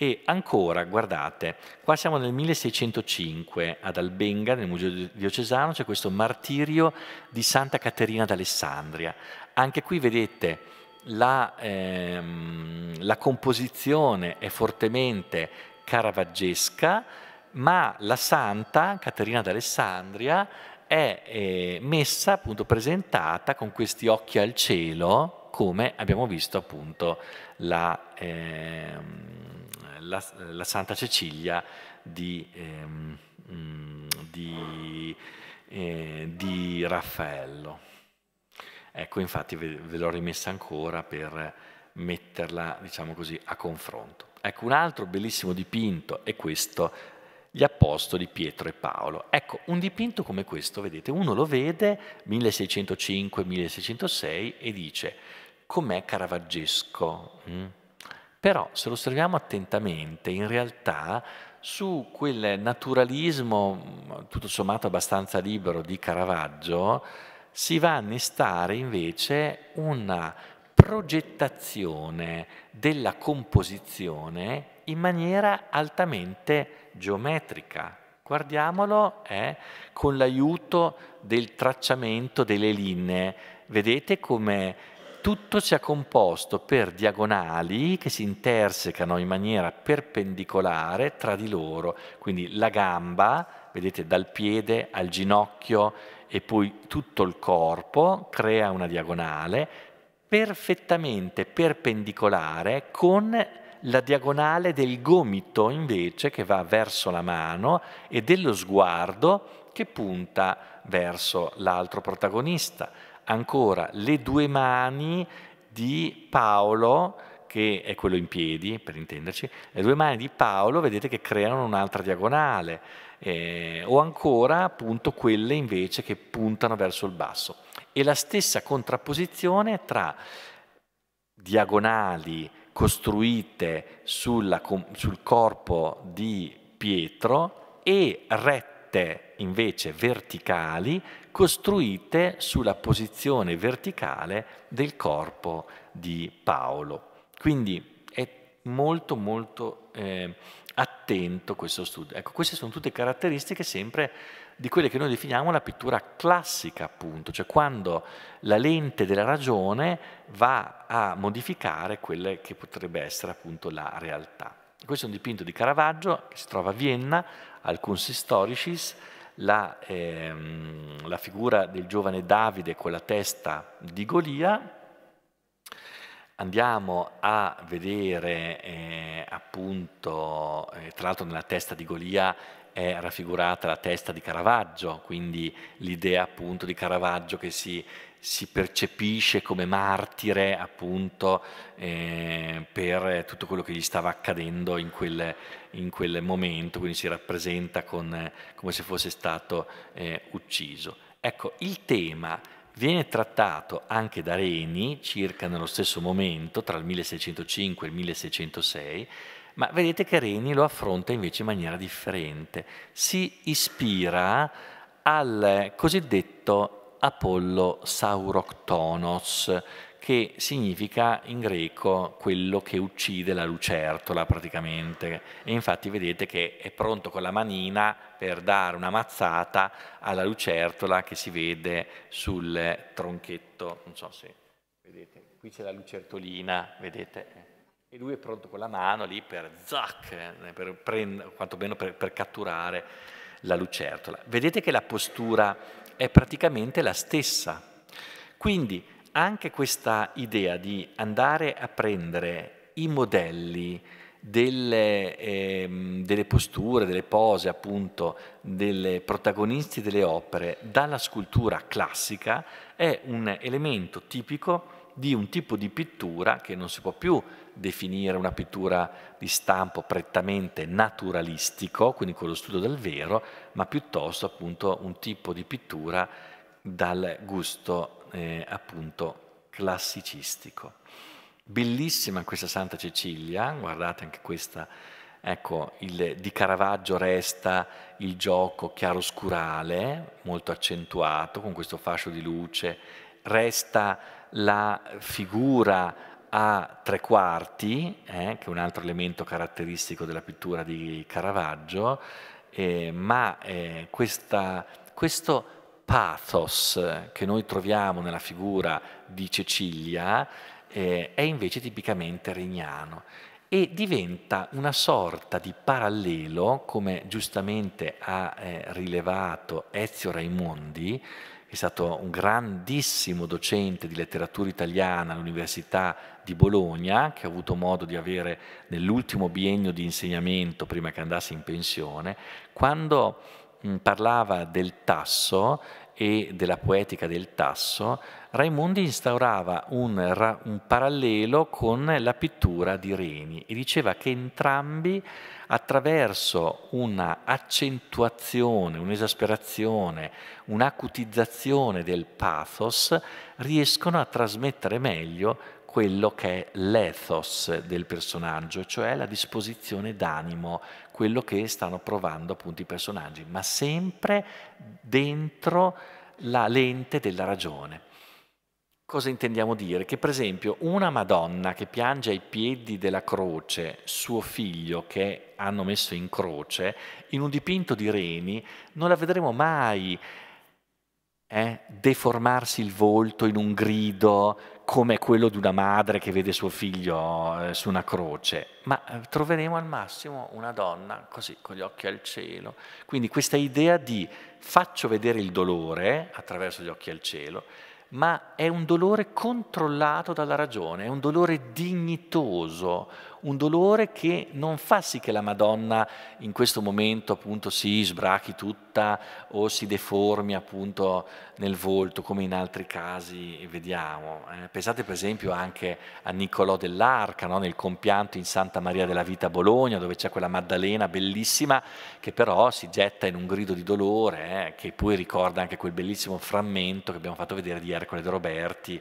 E ancora, guardate, qua siamo nel 1605 ad Albenga, nel Museo Diocesano, c'è questo martirio di Santa Caterina d'Alessandria. Anche qui vedete la, ehm, la composizione è fortemente caravaggesca, ma la santa, Caterina d'Alessandria, è eh, messa, appunto, presentata con questi occhi al cielo, come abbiamo visto appunto la, ehm, la, la Santa Cecilia di, ehm, mm, di, eh, di Raffaello. Ecco, infatti ve, ve l'ho rimessa ancora per metterla, diciamo così, a confronto. Ecco, un altro bellissimo dipinto è questo, gli apostoli Pietro e Paolo. Ecco, un dipinto come questo, vedete, uno lo vede 1605-1606 e dice com'è caravaggesco. Mm? Però se lo osserviamo attentamente, in realtà su quel naturalismo mm, tutto sommato abbastanza libero di Caravaggio, si va a innestare invece una progettazione della composizione in maniera altamente geometrica. Guardiamolo eh, con l'aiuto del tracciamento delle linee. Vedete come tutto sia composto per diagonali che si intersecano in maniera perpendicolare tra di loro, quindi la gamba, vedete dal piede al ginocchio, e poi tutto il corpo crea una diagonale perfettamente perpendicolare con la diagonale del gomito invece che va verso la mano e dello sguardo che punta verso l'altro protagonista. Ancora le due mani di Paolo che è quello in piedi, per intenderci, le due mani di Paolo vedete che creano un'altra diagonale eh, o ancora appunto quelle invece che puntano verso il basso. E la stessa contrapposizione tra diagonali costruite sulla, sul corpo di Pietro e rette invece verticali costruite sulla posizione verticale del corpo di Paolo. Quindi è molto molto eh, attento questo studio. Ecco, queste sono tutte caratteristiche sempre di quelle che noi definiamo la pittura classica, appunto, cioè quando la lente della ragione va a modificare quelle che potrebbe essere appunto la realtà. Questo è un dipinto di Caravaggio che si trova a Vienna, al Consistoricis, la, ehm, la figura del giovane Davide con la testa di Golia, Andiamo a vedere eh, appunto, eh, tra l'altro nella testa di Golia è raffigurata la testa di Caravaggio, quindi l'idea appunto di Caravaggio che si, si percepisce come martire appunto eh, per tutto quello che gli stava accadendo in quel, in quel momento, quindi si rappresenta con, come se fosse stato eh, ucciso. Ecco, il tema Viene trattato anche da Reni, circa nello stesso momento, tra il 1605 e il 1606, ma vedete che Reni lo affronta invece in maniera differente. Si ispira al cosiddetto Apollo Sauroctonos, che significa in greco quello che uccide la lucertola praticamente. E infatti vedete che è pronto con la manina per dare una mazzata alla lucertola che si vede sul tronchetto, non so se vedete, qui c'è la lucertolina, vedete? e lui è pronto con la mano lì per zac, eh, per prend- quantomeno per, per, catturare la lucertola. Vedete che la postura è praticamente la stessa. Quindi anche questa idea di andare a prendere i modelli delle, eh, delle, posture, delle pose appunto delle protagonisti delle opere dalla scultura classica è un elemento tipico di un tipo di pittura che non si può più definire una pittura di stampo prettamente naturalistico, quindi con lo studio del vero, ma piuttosto appunto un tipo di pittura dal gusto eh, appunto classicistico. Bellissima questa Santa Cecilia, guardate anche questa, ecco, il, di Caravaggio resta il gioco chiaroscurale, molto accentuato, con questo fascio di luce, resta la figura a tre quarti, eh, che è un altro elemento caratteristico della pittura di Caravaggio, eh, ma eh, questa, questo pathos eh, che noi troviamo nella figura di Cecilia eh, è invece tipicamente regnano e diventa una sorta di parallelo, come giustamente ha eh, rilevato Ezio Raimondi, che è stato un grandissimo docente di letteratura italiana all'Università di Bologna, che ha avuto modo di avere nell'ultimo biennio di insegnamento prima che andasse in pensione, quando Mm, parlava del tasso e della poetica del tasso, Raimondi instaurava un, un, parallelo con la pittura di Reni e diceva che entrambi attraverso una accentuazione, un'esasperazione, un'acutizzazione del pathos riescono a trasmettere meglio quello che è l'ethos del personaggio, cioè la disposizione d'animo, quello che stanno provando appunto i personaggi, ma sempre dentro la lente della ragione. Cosa intendiamo dire? Che per esempio una Madonna che piange ai piedi della croce suo figlio che hanno messo in croce, in un dipinto di Reni, non la vedremo mai eh, deformarsi il volto in un grido, come quello di una madre che vede suo figlio eh, su una croce, ma eh, troveremo al massimo una donna così, con gli occhi al cielo. Quindi questa idea di faccio vedere il dolore attraverso gli occhi al cielo, ma è un dolore controllato dalla ragione, è un dolore dignitoso, un dolore che non fa sì che la Madonna in questo momento appunto si sbrachi tutta o si deformi appunto nel volto come in altri casi vediamo. Eh, pensate per esempio anche a Niccolò dell'Arca no? nel compianto in Santa Maria della Vita a Bologna dove c'è quella Maddalena bellissima che però si getta in un grido di dolore eh, che poi ricorda anche quel bellissimo frammento che abbiamo fatto vedere di Ercole de Roberti.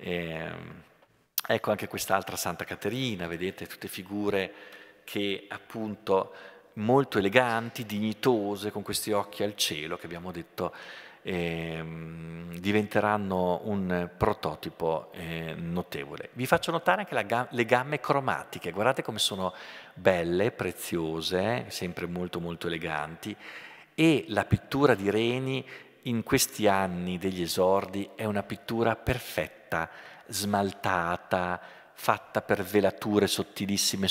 Eh, Ecco anche quest'altra Santa Caterina, vedete tutte figure che appunto molto eleganti, dignitose, con questi occhi al cielo che abbiamo detto eh, diventeranno un prototipo eh, notevole. Vi faccio notare anche ga le gamme cromatiche, guardate come sono belle, preziose, sempre molto molto eleganti e la pittura di Reni in questi anni degli esordi è una pittura perfetta, smaltata, fatta per velature sottilissime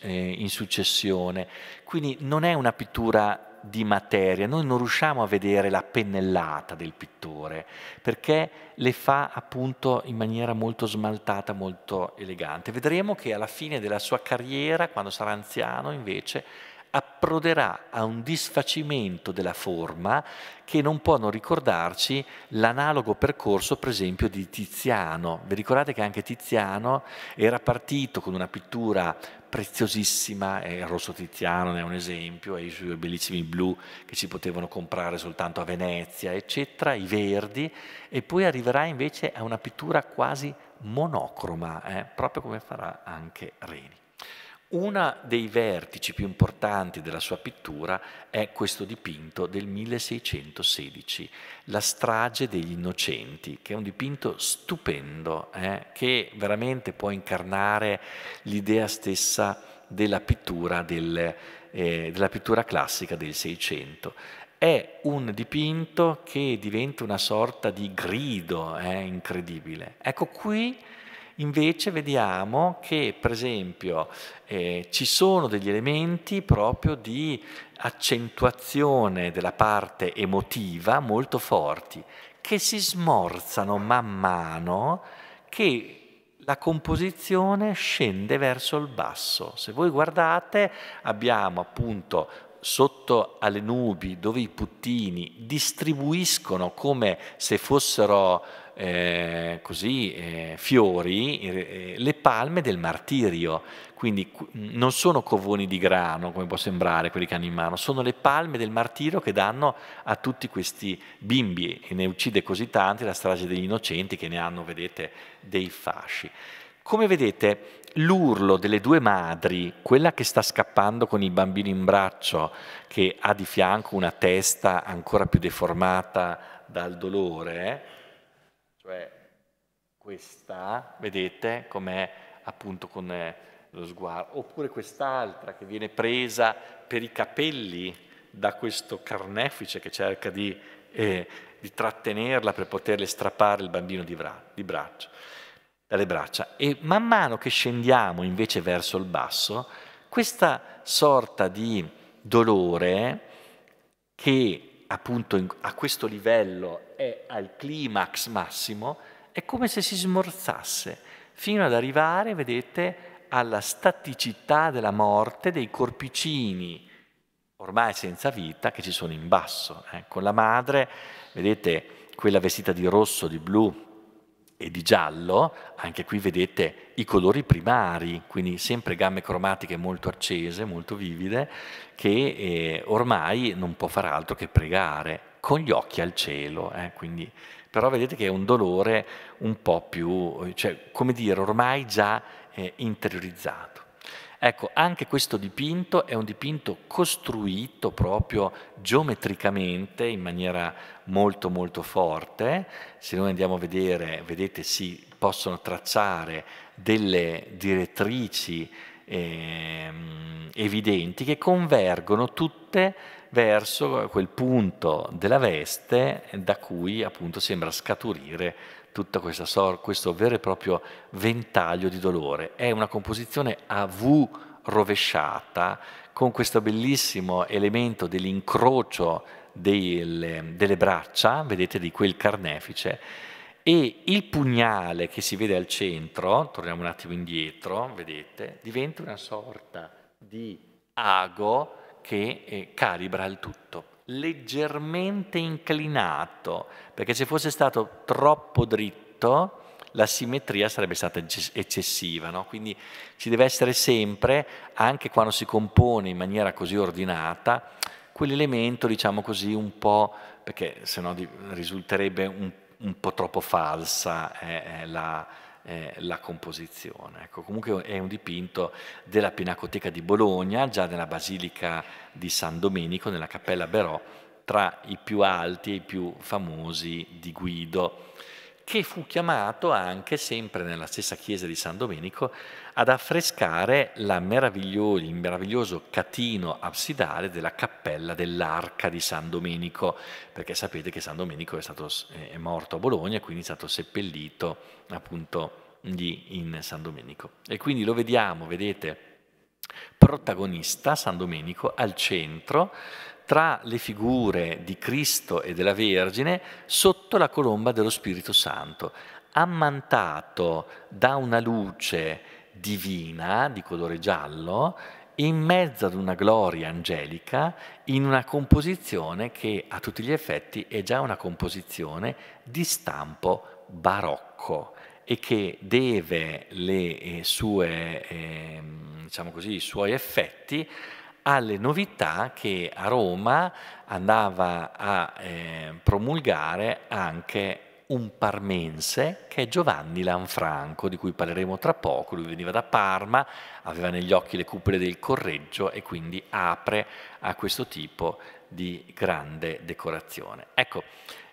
eh, in successione. Quindi non è una pittura di materia, noi non riusciamo a vedere la pennellata del pittore, perché le fa appunto in maniera molto smaltata, molto elegante. Vedremo che alla fine della sua carriera, quando sarà anziano, invece approderà a un disfacimento della forma che non può non ricordarci l'analogo percorso per esempio di Tiziano. Vi ricordate che anche Tiziano era partito con una pittura preziosissima, il rosso Tiziano ne è un esempio, e i suoi bellissimi blu che si potevano comprare soltanto a Venezia, eccetera, i verdi, e poi arriverà invece a una pittura quasi monocroma, eh, proprio come farà anche Reni. Uno dei vertici più importanti della sua pittura è questo dipinto del 1616, La strage degli innocenti, che è un dipinto stupendo, eh, che veramente può incarnare l'idea stessa della pittura, del, eh, della pittura classica del Seicento è un dipinto che diventa una sorta di grido eh, incredibile. Ecco qui Invece vediamo che, per esempio, eh, ci sono degli elementi proprio di accentuazione della parte emotiva molto forti, che si smorzano man mano che la composizione scende verso il basso. Se voi guardate abbiamo appunto sotto alle nubi dove i puttini distribuiscono come se fossero eh, così eh, fiori eh, le palme del martirio, quindi non sono covoni di grano come può sembrare quelli che hanno in mano, sono le palme del martirio che danno a tutti questi bimbi e ne uccide così tanti la strage degli innocenti che ne hanno, vedete, dei fasci. Come vedete l'urlo delle due madri, quella che sta scappando con il bambino in braccio, che ha di fianco una testa ancora più deformata dal dolore, eh, cioè questa, vedete com'è appunto con eh, lo sguardo, oppure quest'altra che viene presa per i capelli da questo carnefice che cerca di, eh, di trattenerla per poterle strappare il bambino di, di braccio, dalle braccia. E man mano che scendiamo invece verso il basso, questa sorta di dolore che appunto a questo livello è al climax massimo, è come se si smorzasse fino ad arrivare, vedete, alla staticità della morte dei corpicini ormai senza vita che ci sono in basso. Eh. Con la madre, vedete, quella vestita di rosso, di blu e di giallo, anche qui vedete i colori primari, quindi sempre gamme cromatiche molto accese, molto vivide, che eh, ormai non può far altro che pregare con gli occhi al cielo, eh, quindi, però vedete che è un dolore un po' più, cioè, come dire, ormai già eh, interiorizzato. Ecco, anche questo dipinto è un dipinto costruito proprio geometricamente in maniera molto molto forte. Se noi andiamo a vedere, vedete, si possono tracciare delle direttrici eh, evidenti che convergono tutte verso quel punto della veste da cui appunto sembra scaturire tutto questo vero e proprio ventaglio di dolore. È una composizione a V rovesciata con questo bellissimo elemento dell'incrocio delle, delle braccia, vedete di quel carnefice, e il pugnale che si vede al centro, torniamo un attimo indietro, vedete, diventa una sorta di ago che eh, calibra il tutto, leggermente inclinato, perché se fosse stato troppo dritto la simmetria sarebbe stata eccessiva, no? quindi ci deve essere sempre, anche quando si compone in maniera così ordinata, quell'elemento, diciamo così, un po', perché sennò risulterebbe un, un po' troppo falsa eh, eh la, eh, la composizione. Ecco, comunque è un dipinto della Pinacoteca di Bologna, già nella Basilica di San Domenico, nella Cappella Berò, tra i più alti e i più famosi di Guido che fu chiamato anche, sempre nella stessa chiesa di San Domenico, ad affrescare meraviglio, il meraviglioso catino absidale della cappella dell'Arca di San Domenico, perché sapete che San Domenico è, stato, è morto a Bologna, e quindi è stato seppellito appunto lì in San Domenico. E quindi lo vediamo, vedete, protagonista San Domenico al centro tra le figure di Cristo e della Vergine sotto la colomba dello Spirito Santo, ammantato da una luce divina di colore giallo in mezzo ad una gloria angelica in una composizione che a tutti gli effetti è già una composizione di stampo barocco e che deve eh, sue, eh, diciamo così, i suoi effetti alle novità che a Roma andava a eh, promulgare anche un parmense che è Giovanni Lanfranco, di cui parleremo tra poco. Lui veniva da Parma, aveva negli occhi le cupole del Correggio e quindi apre a questo tipo di grande decorazione. Ecco,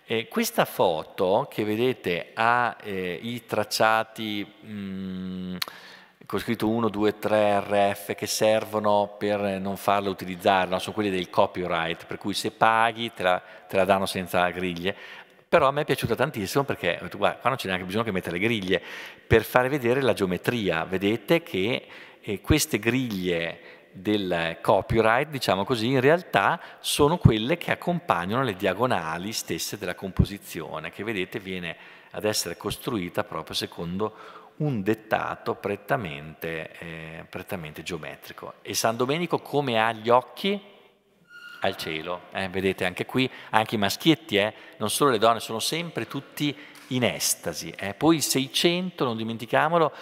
eh, questa foto che vedete ha eh, i tracciati... Mh, mm, con scritto 1, 2, 3 RF che servono per non farle utilizzare, no? sono quelli del copyright, per cui se paghi te la, te la danno senza griglie. Però a me è piaciuta tantissimo perché guarda, qua non c'è neanche bisogno che mettere le griglie, per fare vedere la geometria. Vedete che eh, queste griglie del copyright, diciamo così, in realtà sono quelle che accompagnano le diagonali stesse della composizione, che vedete viene ad essere costruita proprio secondo un dettato prettamente, eh, prettamente, geometrico. E San Domenico come ha gli occhi? Al cielo. Eh? Vedete anche qui, anche i maschietti, eh? non solo le donne, sono sempre tutti in estasi. Eh. Poi il 600, non dimentichiamolo,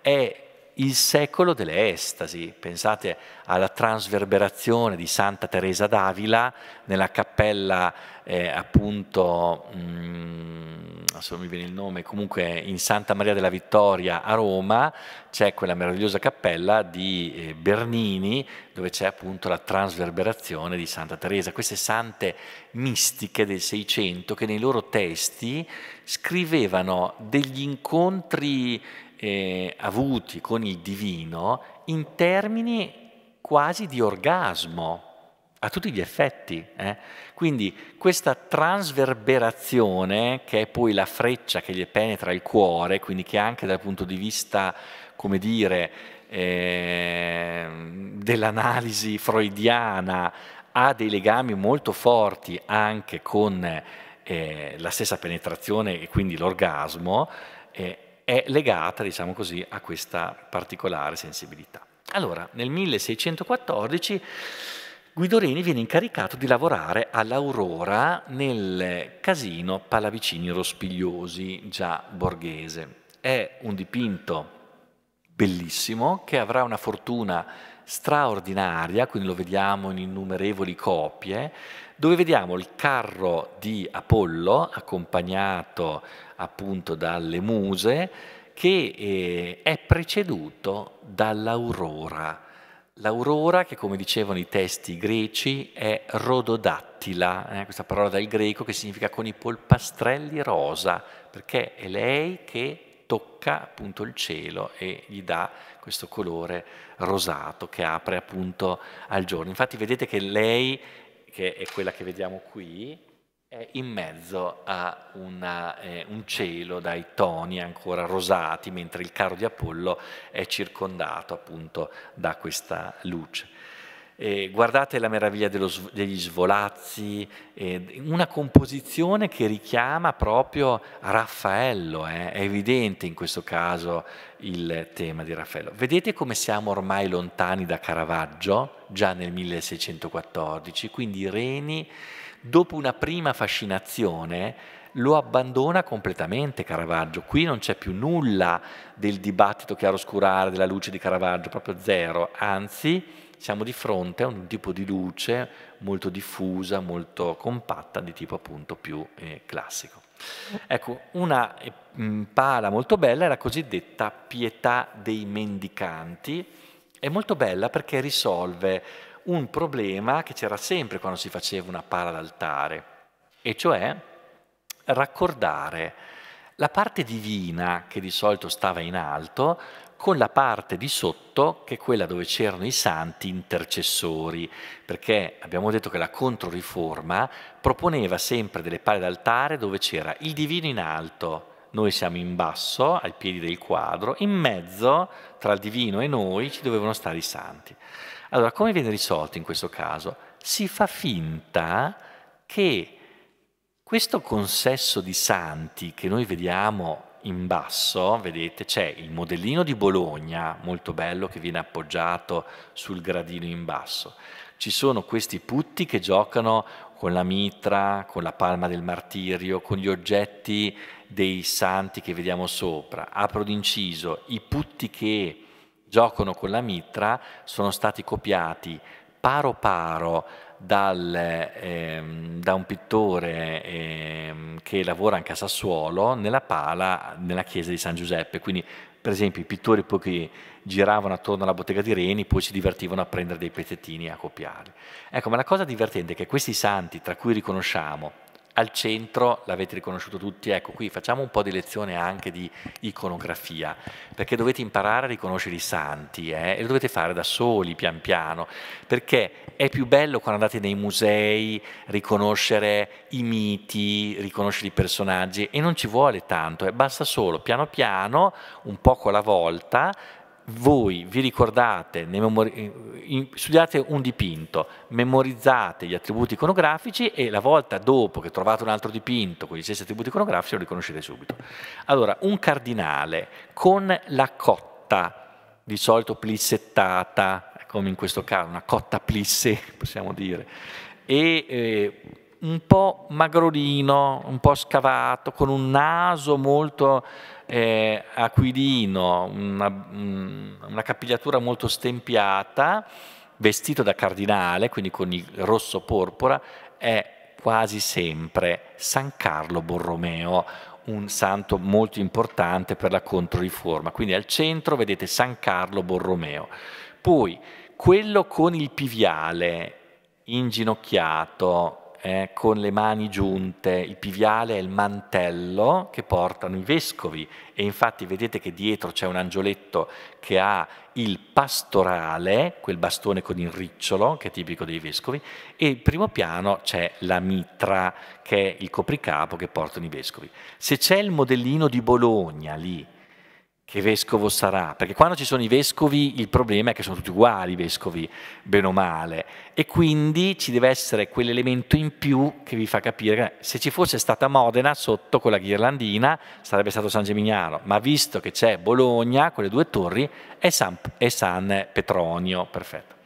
è il secolo delle estasi. Pensate alla trasverberazione di Santa Teresa d'Avila nella cappella, eh, appunto, mh, mm, adesso mi viene il nome, comunque in Santa Maria della Vittoria a Roma c'è quella meravigliosa cappella di eh, Bernini dove c'è appunto la trasverberazione di Santa Teresa. Queste sante mistiche del Seicento che nei loro testi scrivevano degli incontri eh, avuti con il divino in termini quasi di orgasmo, a tutti gli effetti. Eh? Quindi questa trasverberazione, che è poi la freccia che gli penetra il cuore, quindi che anche dal punto di vista, come dire, eh, dell'analisi freudiana ha dei legami molto forti anche con eh, la stessa penetrazione e quindi l'orgasmo, eh, è legata, diciamo così, a questa particolare sensibilità. Allora, nel 1614 Guidorini viene incaricato di lavorare all'Aurora nel casino Pallavicini Rospigliosi, già borghese. È un dipinto bellissimo che avrà una fortuna straordinaria, quindi lo vediamo in innumerevoli copie, dove vediamo il carro di Apollo accompagnato appunto dalle muse, che eh, è preceduto dall'aurora. L'aurora, che come dicevano i testi greci, è rododattila, eh, questa parola dal greco che significa con i polpastrelli rosa, perché è lei che tocca appunto il cielo e gli dà questo colore rosato che apre appunto al giorno. Infatti vedete che lei, che è quella che vediamo qui, in mezzo a una, eh, un cielo dai toni ancora rosati, mentre il carro di Apollo è circondato appunto da questa luce. Eh, guardate la meraviglia dello, degli svolazzi, eh, una composizione che richiama proprio Raffaello, eh. è evidente in questo caso il tema di Raffaello. Vedete come siamo ormai lontani da Caravaggio, già nel 1614, quindi Reni dopo una prima fascinazione, lo abbandona completamente Caravaggio. Qui non c'è più nulla del dibattito chiaroscurare, della luce di Caravaggio, proprio zero. Anzi, siamo di fronte a un tipo di luce molto diffusa, molto compatta, di tipo appunto più eh, classico. Ecco, una eh, mm, pala molto bella è la cosiddetta pietà dei mendicanti. È molto bella perché risolve un problema che c'era sempre quando si faceva una pala d'altare, e cioè raccordare la parte divina che di solito stava in alto con la parte di sotto che è quella dove c'erano i santi intercessori, perché abbiamo detto che la Controriforma proponeva sempre delle pale d'altare dove c'era il divino in alto, noi siamo in basso, ai piedi del quadro, in mezzo tra il divino e noi ci dovevano stare i santi. Allora, come viene risolto in questo caso? Si fa finta che questo consesso di santi che noi vediamo in basso, vedete, c'è il modellino di Bologna, molto bello, che viene appoggiato sul gradino in basso. Ci sono questi putti che giocano con la mitra, con la palma del martirio, con gli oggetti dei santi che vediamo sopra. Apro d'inciso, i putti che giocano con la mitra sono stati copiati paro paro dal, ehm, da un pittore ehm, che lavora anche a Sassuolo nella pala nella chiesa di San Giuseppe. Quindi, per esempio, i pittori poi che giravano attorno alla bottega di Reni poi si divertivano a prendere dei pezzettini e a copiarli. Ecco, ma la cosa divertente è che questi santi, tra cui riconosciamo al centro, l'avete riconosciuto tutti, ecco qui facciamo un po' di lezione anche di iconografia, perché dovete imparare a riconoscere i santi eh? e lo dovete fare da soli pian piano, perché è più bello quando andate nei musei riconoscere i miti, riconoscere i personaggi e non ci vuole tanto, eh? basta solo piano piano, un poco alla volta, voi vi ricordate, studiate un dipinto, memorizzate gli attributi iconografici e la volta dopo che trovate un altro dipinto con gli stessi attributi iconografici lo riconoscete subito. Allora, un cardinale con la cotta, di solito plissettata, come in questo caso, una cotta plisse, possiamo dire, e eh, un po' magrolino, un po' scavato, con un naso molto eh, aquilino, una, una capigliatura molto stempiata, vestito da cardinale, quindi con il rosso porpora, è quasi sempre San Carlo Borromeo, un santo molto importante per la Controriforma. Quindi al centro vedete San Carlo Borromeo. Poi quello con il piviale inginocchiato eh, con le mani giunte, il piviale e il mantello che portano i vescovi e infatti vedete che dietro c'è un angioletto che ha il pastorale, quel bastone con il ricciolo che è tipico dei vescovi e il primo piano c'è la mitra che è il copricapo che portano i vescovi. Se c'è il modellino di Bologna lì che vescovo sarà, perché quando ci sono i vescovi il problema è che sono tutti uguali i vescovi, bene o male, e quindi ci deve essere quell'elemento in più che vi fa capire che se ci fosse stata Modena sotto con la ghirlandina sarebbe stato San Gemignano, ma visto che c'è Bologna con le due torri è San, è San Petronio, perfetto.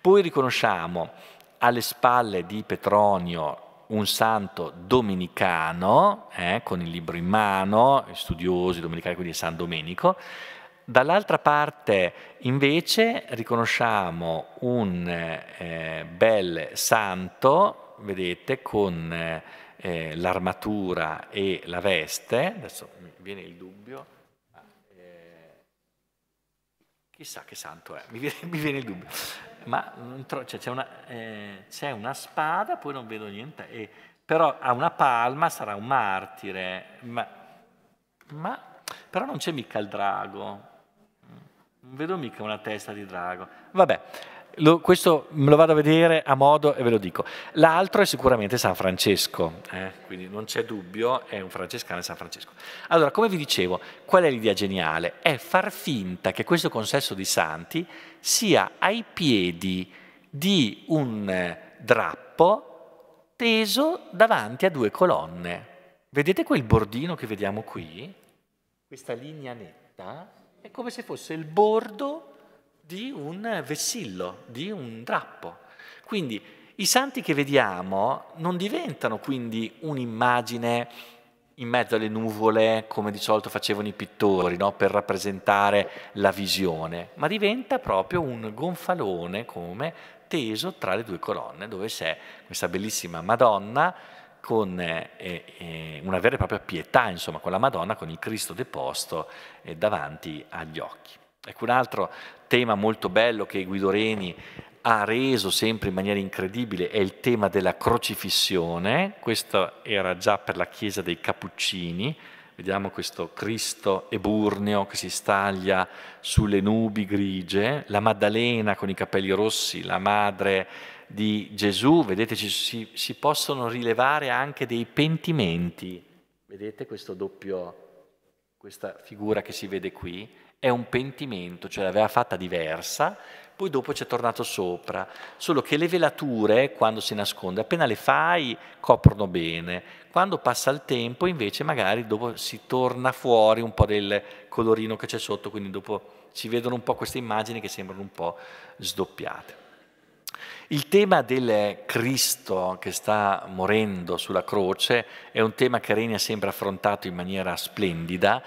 Poi riconosciamo alle spalle di Petronio un santo domenicano, eh, con il libro in mano, studiosi domenicani, quindi San Domenico, dall'altra parte invece riconosciamo un eh, bel santo, vedete, con eh, l'armatura e la veste, adesso mi viene il dubbio, chissà che santo è, mi viene, mi viene il dubbio. Ma cioè, c'è, una, eh, c'è, una, spada, poi non vedo niente, e, però ha una palma, sarà un martire, ma, ma, però non c'è mica il drago, non vedo mica una testa di drago. Vabbè, lo, questo me lo vado a vedere a modo e ve lo dico. L'altro è sicuramente San Francesco, eh? quindi non c'è dubbio, è un francescano San Francesco. Allora, come vi dicevo, qual è l'idea geniale? È far finta che questo consesso di santi sia ai piedi di un eh, drappo teso davanti a due colonne. Vedete quel bordino che vediamo qui? Questa linea netta è come se fosse il bordo di un vessillo, di un drappo. Quindi i santi che vediamo non diventano quindi un'immagine in mezzo alle nuvole, come di solito facevano i pittori, no? per rappresentare la visione, ma diventa proprio un gonfalone come teso tra le due colonne, dove c'è questa bellissima Madonna con eh, eh, eh una vera e propria pietà, insomma, con la Madonna, con il Cristo deposto eh, davanti agli occhi. Ecco un altro tema molto bello che Guido Reni ha reso sempre in maniera incredibile è il tema della crocifissione, questo era già per la chiesa dei Cappuccini, vediamo questo Cristo eburneo che si staglia sulle nubi grigie, la Maddalena con i capelli rossi, la madre di Gesù, vedete ci, si, si possono rilevare anche dei pentimenti, vedete questo doppio, questa figura che si vede qui, è un pentimento, cioè l'aveva fatta diversa, poi dopo ci è tornato sopra, solo che le velature quando si nasconde, appena le fai coprono bene, quando passa il tempo invece magari dopo si torna fuori un po' del colorino che c'è sotto, quindi dopo si vedono un po' queste immagini che sembrano un po' sdoppiate. Il tema del Cristo che sta morendo sulla croce è un tema che Reni ha sempre affrontato in maniera splendida,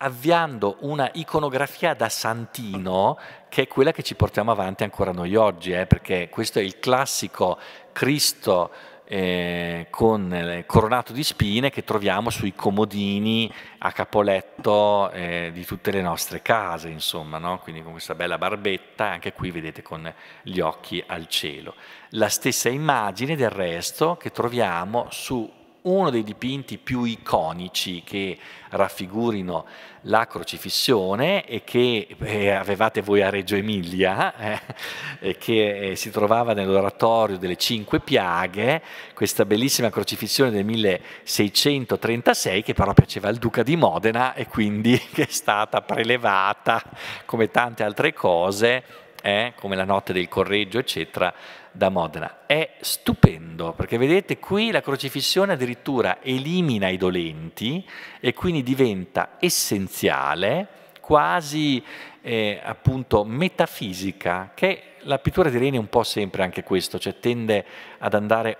avviando una iconografia da santino che è quella che ci portiamo avanti ancora noi oggi, eh, perché questo è il classico Cristo eh, con, eh, coronato di spine che troviamo sui comodini a capoletto eh, di tutte le nostre case, insomma, no? quindi con questa bella barbetta, anche qui vedete con gli occhi al cielo. La stessa immagine del resto che troviamo su uno dei dipinti più iconici che raffigurino la crocifissione e che eh, avevate voi a Reggio Emilia eh, e che eh, si trovava nell'oratorio delle Cinque Piaghe, questa bellissima crocifissione del 1636 che però piaceva al duca di Modena e quindi è stata prelevata come tante altre cose, eh, come la notte del correggio eccetera, da Modena. È stupendo, perché vedete qui la crocifissione addirittura elimina i dolenti e quindi diventa essenziale, quasi eh, appunto metafisica, che la pittura di Reni è un po' sempre anche questo, cioè tende ad andare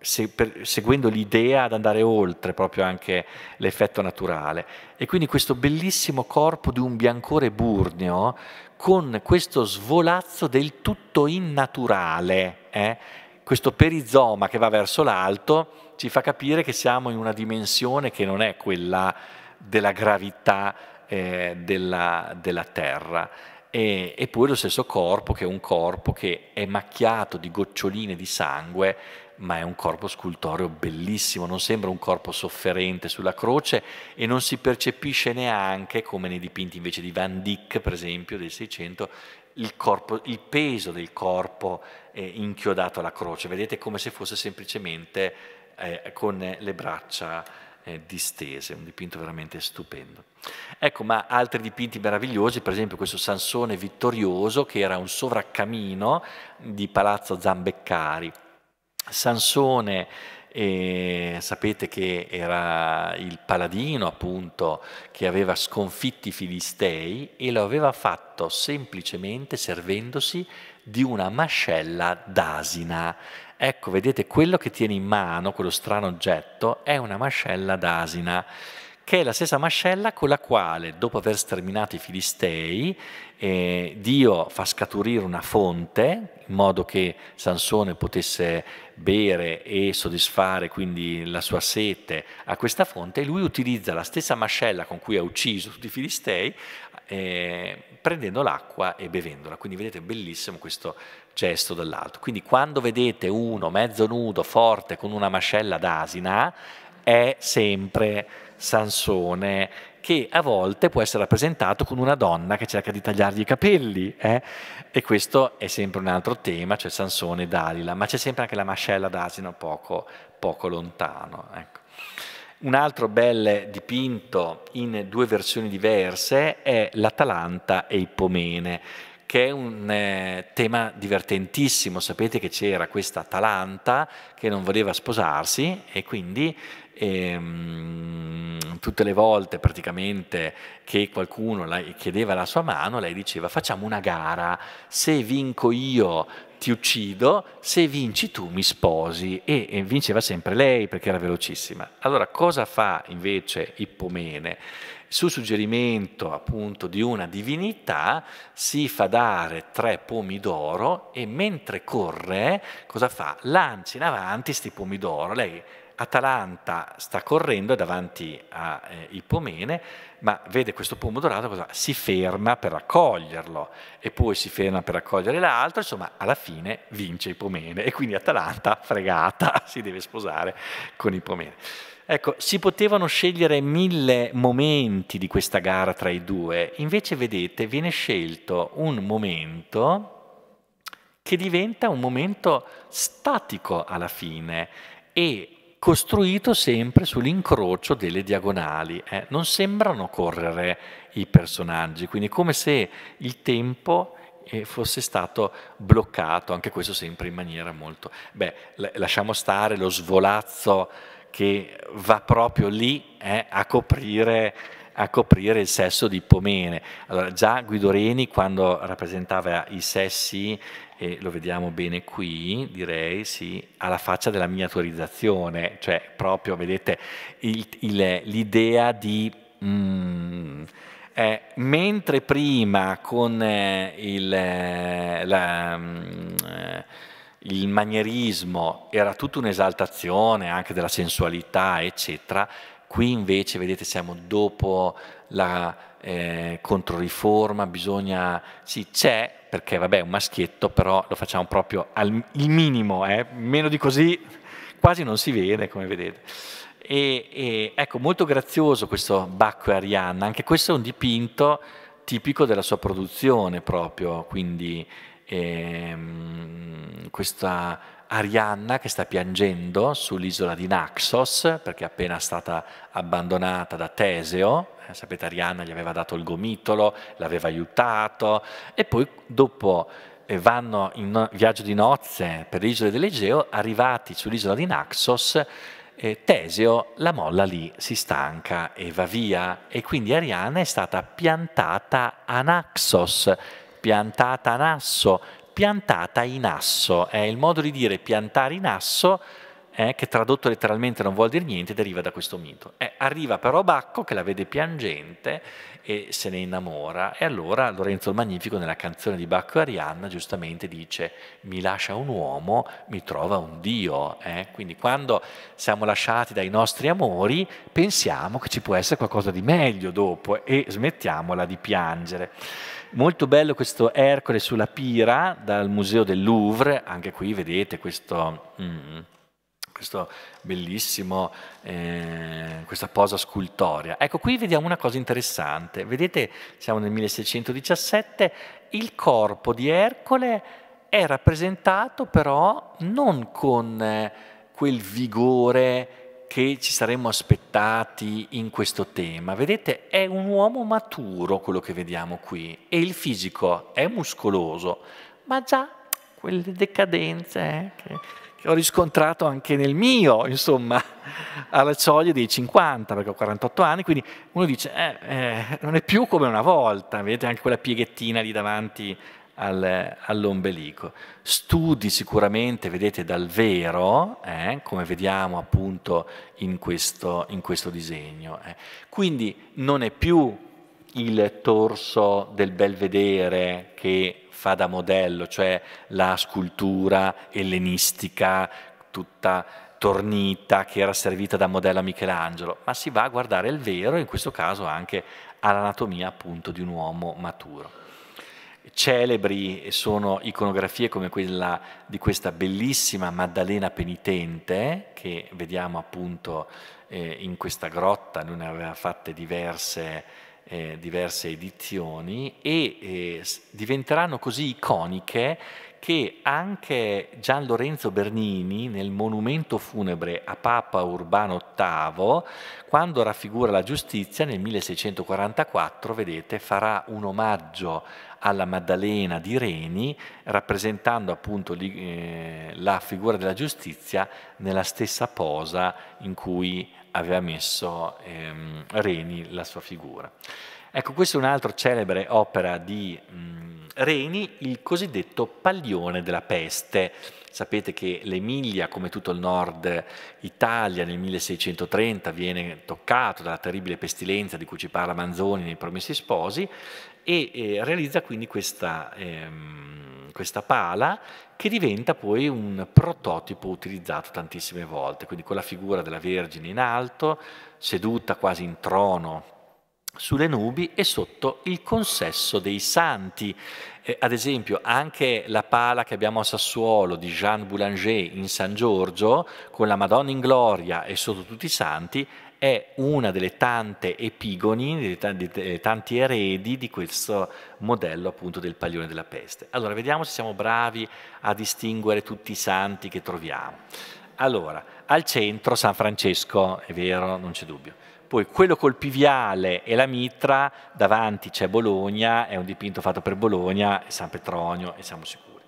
se, per, seguendo l'idea ad andare oltre proprio anche l'effetto naturale. E quindi questo bellissimo corpo di un biancore burneo con questo svolazzo del tutto innaturale, eh? questo perizoma che va verso l'alto, ci fa capire che siamo in una dimensione che non è quella della gravità eh, della, della Terra. E, e, poi lo stesso corpo che è un corpo che è macchiato di goccioline di sangue ma è un corpo scultoreo bellissimo, non sembra un corpo sofferente sulla croce e non si percepisce neanche, come nei dipinti invece di Van Dyck, per esempio, del Seicento, il, corpo, il, peso del corpo eh, inchiodato alla croce, vedete come se fosse semplicemente eh, con le braccia eh, distese, un dipinto veramente stupendo. Ecco, ma altri dipinti meravigliosi, per esempio questo Sansone vittorioso che era un sovraccamino di Palazzo Zambeccari, Sansone e sapete che era il paladino appunto che aveva sconfitti i filistei e lo aveva fatto semplicemente servendosi di una mascella d'asina. Ecco, vedete, quello che tiene in mano, quello strano oggetto, è una mascella d'asina, che è la stessa mascella con la quale, dopo aver sterminato i filistei, eh, Dio fa scaturire una fonte in modo che Sansone potesse bere e soddisfare quindi la sua sete a questa fonte, lui utilizza la stessa mascella con cui ha ucciso tutti i filistei, eh, prendendo l'acqua e bevendola. Quindi vedete, bellissimo questo gesto dell'alto. Quindi quando vedete uno mezzo nudo, forte, con una mascella d'asina, è sempre Sansone che a volte può essere rappresentato con una donna che cerca di tagliargli i capelli. Eh? E questo è sempre un altro tema, cioè Sansone e Dalila, ma c'è sempre anche la mascella d'asino poco, poco lontano. Ecco. Un altro bel dipinto in due versioni diverse è l'Atalanta e Pomene, che è un eh, tema divertentissimo. Sapete che c'era questa Atalanta che non voleva sposarsi e quindi e, ehm, mh, tutte le volte praticamente che qualcuno le chiedeva la sua mano, lei diceva facciamo una gara, se vinco io ti uccido, se vinci tu mi sposi e, e vinceva sempre lei perché era velocissima. Allora cosa fa invece Ippomene? Su suggerimento appunto di una divinità si fa dare tre pomidoro e mentre corre cosa fa? Lancia in avanti sti pomidoro, lei Atalanta sta correndo davanti a eh, Ipomene, ma vede questo pomo dorato, cosa? si ferma per raccoglierlo e poi si ferma per raccogliere l'altro, insomma alla fine vince Ipomene e quindi Atalanta, fregata, si deve sposare con Ipomene. Ecco, si potevano scegliere mille momenti di questa gara tra i due, invece vedete viene scelto un momento che diventa un momento statico alla fine e costruito sempre sull'incrocio delle diagonali. Eh. Non sembrano correre i personaggi, quindi come se il tempo eh, fosse stato bloccato, anche questo sempre in maniera molto... Beh, lasciamo stare lo svolazzo che va proprio lì eh, a coprire a coprire il sesso di Pomene. Allora, già Guido Reni quando rappresentava i sessi, e lo vediamo bene qui, direi, sì, alla faccia della miniaturizzazione, cioè proprio, vedete, l'idea di... Mm, eh, mentre prima con eh, il, eh, la, mm, eh, il manierismo era tutta un'esaltazione anche della sensualità, eccetera, Qui invece, vedete, siamo dopo la eh, controriforma, bisogna, sì, c'è, perché vabbè è un maschietto, però lo facciamo proprio al minimo, eh? meno di così quasi non si vede, come vedete. E, e, ecco, molto grazioso questo Bacco e Arianna, anche questo è un dipinto tipico della sua produzione proprio, quindi ehm, questa Arianna che sta piangendo sull'isola di Naxos perché è appena stata abbandonata da Teseo, eh, sapete Arianna gli aveva dato il gomitolo, l'aveva aiutato e poi dopo eh, vanno in viaggio di nozze per le isole dell'Egeo, arrivati sull'isola di Naxos eh, Teseo la molla lì, si stanca e va via e quindi Arianna è stata piantata a Naxos, piantata a Nasso, piantata in asso. Eh, il modo di dire piantare in asso, eh, che tradotto letteralmente non vuol dire niente, deriva da questo mito. Eh, arriva però Bacco che la vede piangente e se ne innamora e allora Lorenzo il Magnifico nella canzone di Bacco e Arianna giustamente dice mi lascia un uomo, mi trova un Dio. Eh. Quindi quando siamo lasciati dai nostri amori pensiamo che ci può essere qualcosa di meglio dopo e smettiamola di piangere. Molto bello questo Ercole sulla pira dal Museo del Louvre, anche qui vedete questo... Mm, questo bellissimo, eh, questa posa scultorea. Ecco, qui vediamo una cosa interessante. Vedete, siamo nel 1617, il corpo di Ercole è rappresentato però non con eh, quel vigore che ci saremmo aspettati in questo tema. Vedete, è un uomo maturo quello che vediamo qui e il fisico è muscoloso, ma già quelle decadenze eh, che, che, ho riscontrato anche nel mio, insomma, alla soglia dei 50, perché ho 48 anni, quindi uno dice, eh, eh, non è più come una volta, vedete anche quella pieghettina lì davanti al, all'ombelico. Studi sicuramente, vedete, dal vero, eh, come vediamo appunto in questo, in questo disegno. Eh. Quindi non è più il torso del belvedere che fa da modello, cioè la scultura ellenistica tutta tornita che era servita da modello a Michelangelo, ma si va a guardare il vero, in questo caso anche all'anatomia appunto di un uomo maturo celebri sono iconografie come quella di questa bellissima Maddalena penitente che vediamo appunto eh, in questa grotta, noi ne aveva fatte diverse, eh, diverse edizioni e eh, diventeranno così iconiche che anche Gian Lorenzo Bernini nel monumento funebre a Papa Urbano VIII, quando raffigura la giustizia nel 1644, vedete, farà un omaggio alla Maddalena di Reni, rappresentando appunto eh, la figura della giustizia nella stessa posa in cui aveva messo ehm, Reni la sua figura. Ecco, questo è un'altra celebre opera di Reni, il cosiddetto Paglione della peste. Sapete che l'Emilia, come tutto il nord Italia, nel 1630 viene toccato dalla terribile pestilenza di cui ci parla Manzoni nei Promessi Sposi e eh, realizza quindi questa, ehm, questa pala che diventa poi un prototipo utilizzato tantissime volte, quindi con la figura della Vergine in alto, seduta quasi in trono sulle nubi e sotto il consesso dei santi. Eh, ad esempio anche la pala che abbiamo a Sassuolo di Jean Boulanger in San Giorgio con la Madonna in gloria e sotto tutti i santi è una delle tante epigoni, dei eh, tanti eredi di questo modello appunto del paglione della peste. Allora, vediamo se siamo bravi a distinguere tutti i santi che troviamo. Allora, al centro San Francesco, è vero, non c'è dubbio. Poi quello col piviale e la mitra, davanti c'è Bologna, è un dipinto fatto per Bologna, San Petronio e siamo sicuri.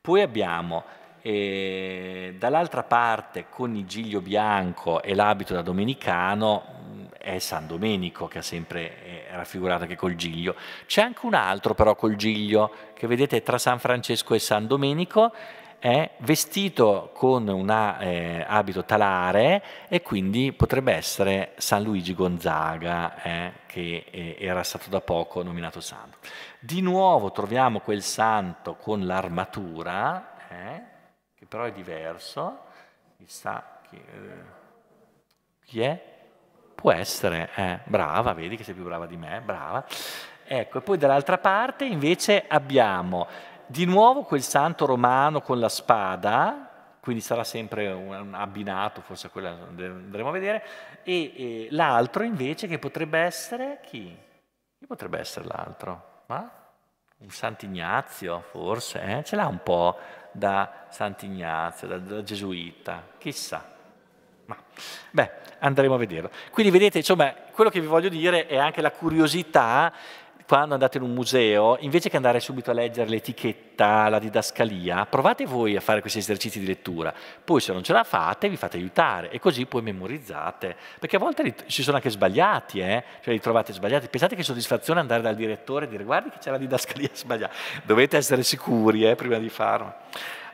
Poi abbiamo e dall'altra parte, con il giglio bianco e l'abito da domenicano, è San Domenico che ha sempre eh, raffigurato anche col giglio. C'è anche un altro però col giglio, che vedete tra San Francesco e San Domenico, è vestito con un eh, abito talare e quindi potrebbe essere San Luigi Gonzaga, eh, che eh, era stato da poco nominato santo. Di nuovo troviamo quel santo con l'armatura. Eh, che però è diverso, chissà chi, eh, chi è, può essere, eh, brava, vedi che sei più brava di me, brava. Ecco, e poi dall'altra parte invece abbiamo di nuovo quel santo romano con la spada, quindi sarà sempre un, abbinato, forse quello andremo a vedere, e, e l'altro invece che potrebbe essere chi? Chi potrebbe essere l'altro? Ma? un Sant'Ignazio forse, eh? ce l'ha un po' da Sant'Ignazio, da, da Gesuita, chissà. Ma, beh, andremo a vederlo. Quindi vedete, insomma, quello che vi voglio dire è anche la curiosità quando andate in un museo, invece che andare subito a leggere l'etichetta, la didascalia, provate voi a fare questi esercizi di lettura. Poi se non ce la fate vi fate aiutare e così poi memorizzate. Perché a volte si sono anche sbagliati, eh? cioè li trovate sbagliati. Pensate che soddisfazione andare dal direttore e dire guardi che c'è la didascalia sbagliata. Dovete essere sicuri eh, prima di farlo.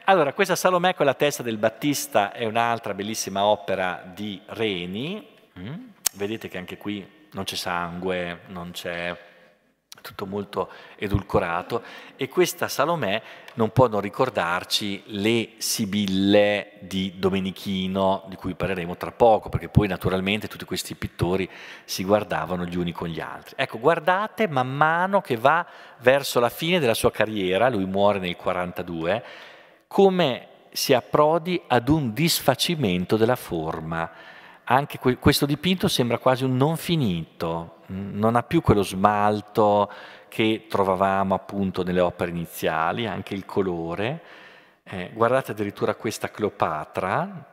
Allora, questa Salomè con la testa del Battista è un'altra bellissima opera di Reni. Mm? Vedete che anche qui non c'è sangue, non c'è tutto molto edulcorato, e questa Salomè non può non ricordarci le sibille di Domenichino, di cui parleremo tra poco, perché poi naturalmente tutti questi pittori si guardavano gli uni con gli altri. Ecco, guardate man mano che va verso la fine della sua carriera, lui muore nel 42, come si approdi ad un disfacimento della forma anche que questo dipinto sembra quasi un non finito, mm, non ha più quello smalto che trovavamo appunto nelle opere iniziali, anche il colore. Eh, guardate addirittura questa Cleopatra,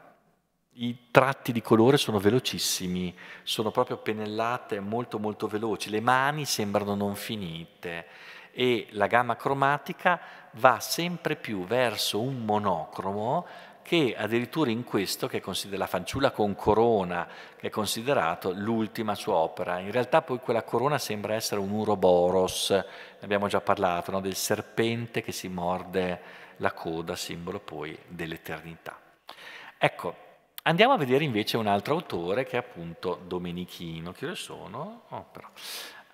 i tratti di colore sono velocissimi, sono proprio pennellate molto molto veloci, le mani sembrano non finite e la gamma cromatica va sempre più verso un monocromo che addirittura in questo, che la fanciulla con corona, che è considerato l'ultima sua opera, in realtà poi quella corona sembra essere un uroboros, ne abbiamo già parlato, no? del serpente che si morde la coda, simbolo poi dell'eternità. Ecco, andiamo a vedere invece un altro autore che è appunto Domenichino, chi lo sono? Oh,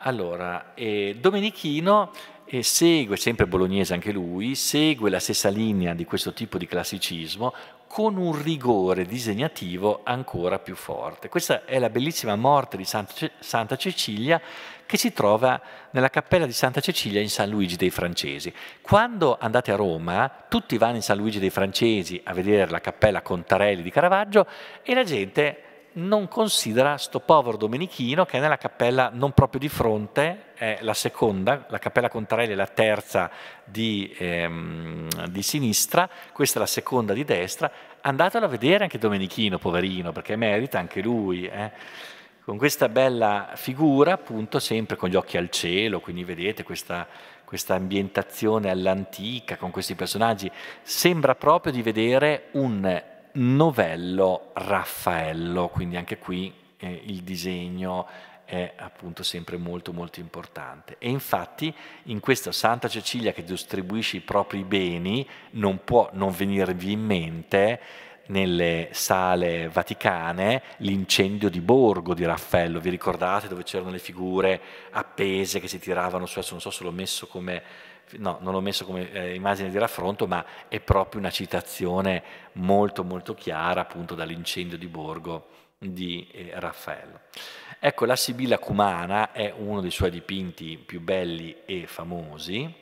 allora, eh, Domenichino e segue, sempre bolognese anche lui, segue la stessa linea di questo tipo di classicismo con un rigore disegnativo ancora più forte. Questa è la bellissima morte di Santa Cecilia che si trova nella cappella di Santa Cecilia in San Luigi dei Francesi. Quando andate a Roma, tutti vanno in San Luigi dei Francesi a vedere la cappella Contarelli di Caravaggio e la gente non considera sto povero domenichino che è nella cappella non proprio di fronte, è la seconda, la cappella Contarelli è la terza di, ehm, di sinistra, questa è la seconda di destra, andatelo a vedere anche domenichino, poverino, perché merita anche lui. Eh con questa bella figura, appunto, sempre con gli occhi al cielo, quindi vedete questa, questa ambientazione all'antica con questi personaggi, sembra proprio di vedere un Novello Raffaello, quindi anche qui eh, il disegno è appunto sempre molto molto importante. E infatti in questa Santa Cecilia che distribuisce i propri beni non può non venirvi in mente nelle sale vaticane l'incendio di Borgo di Raffaello, vi ricordate dove c'erano le figure appese che si tiravano su, adesso non so se l'ho messo come no, non l'ho messo come eh, immagine di raffronto, ma è proprio una citazione molto molto chiara appunto dall'incendio di Borgo di eh, Raffaello. Ecco, la Sibilla Cumana è uno dei suoi dipinti più belli e famosi,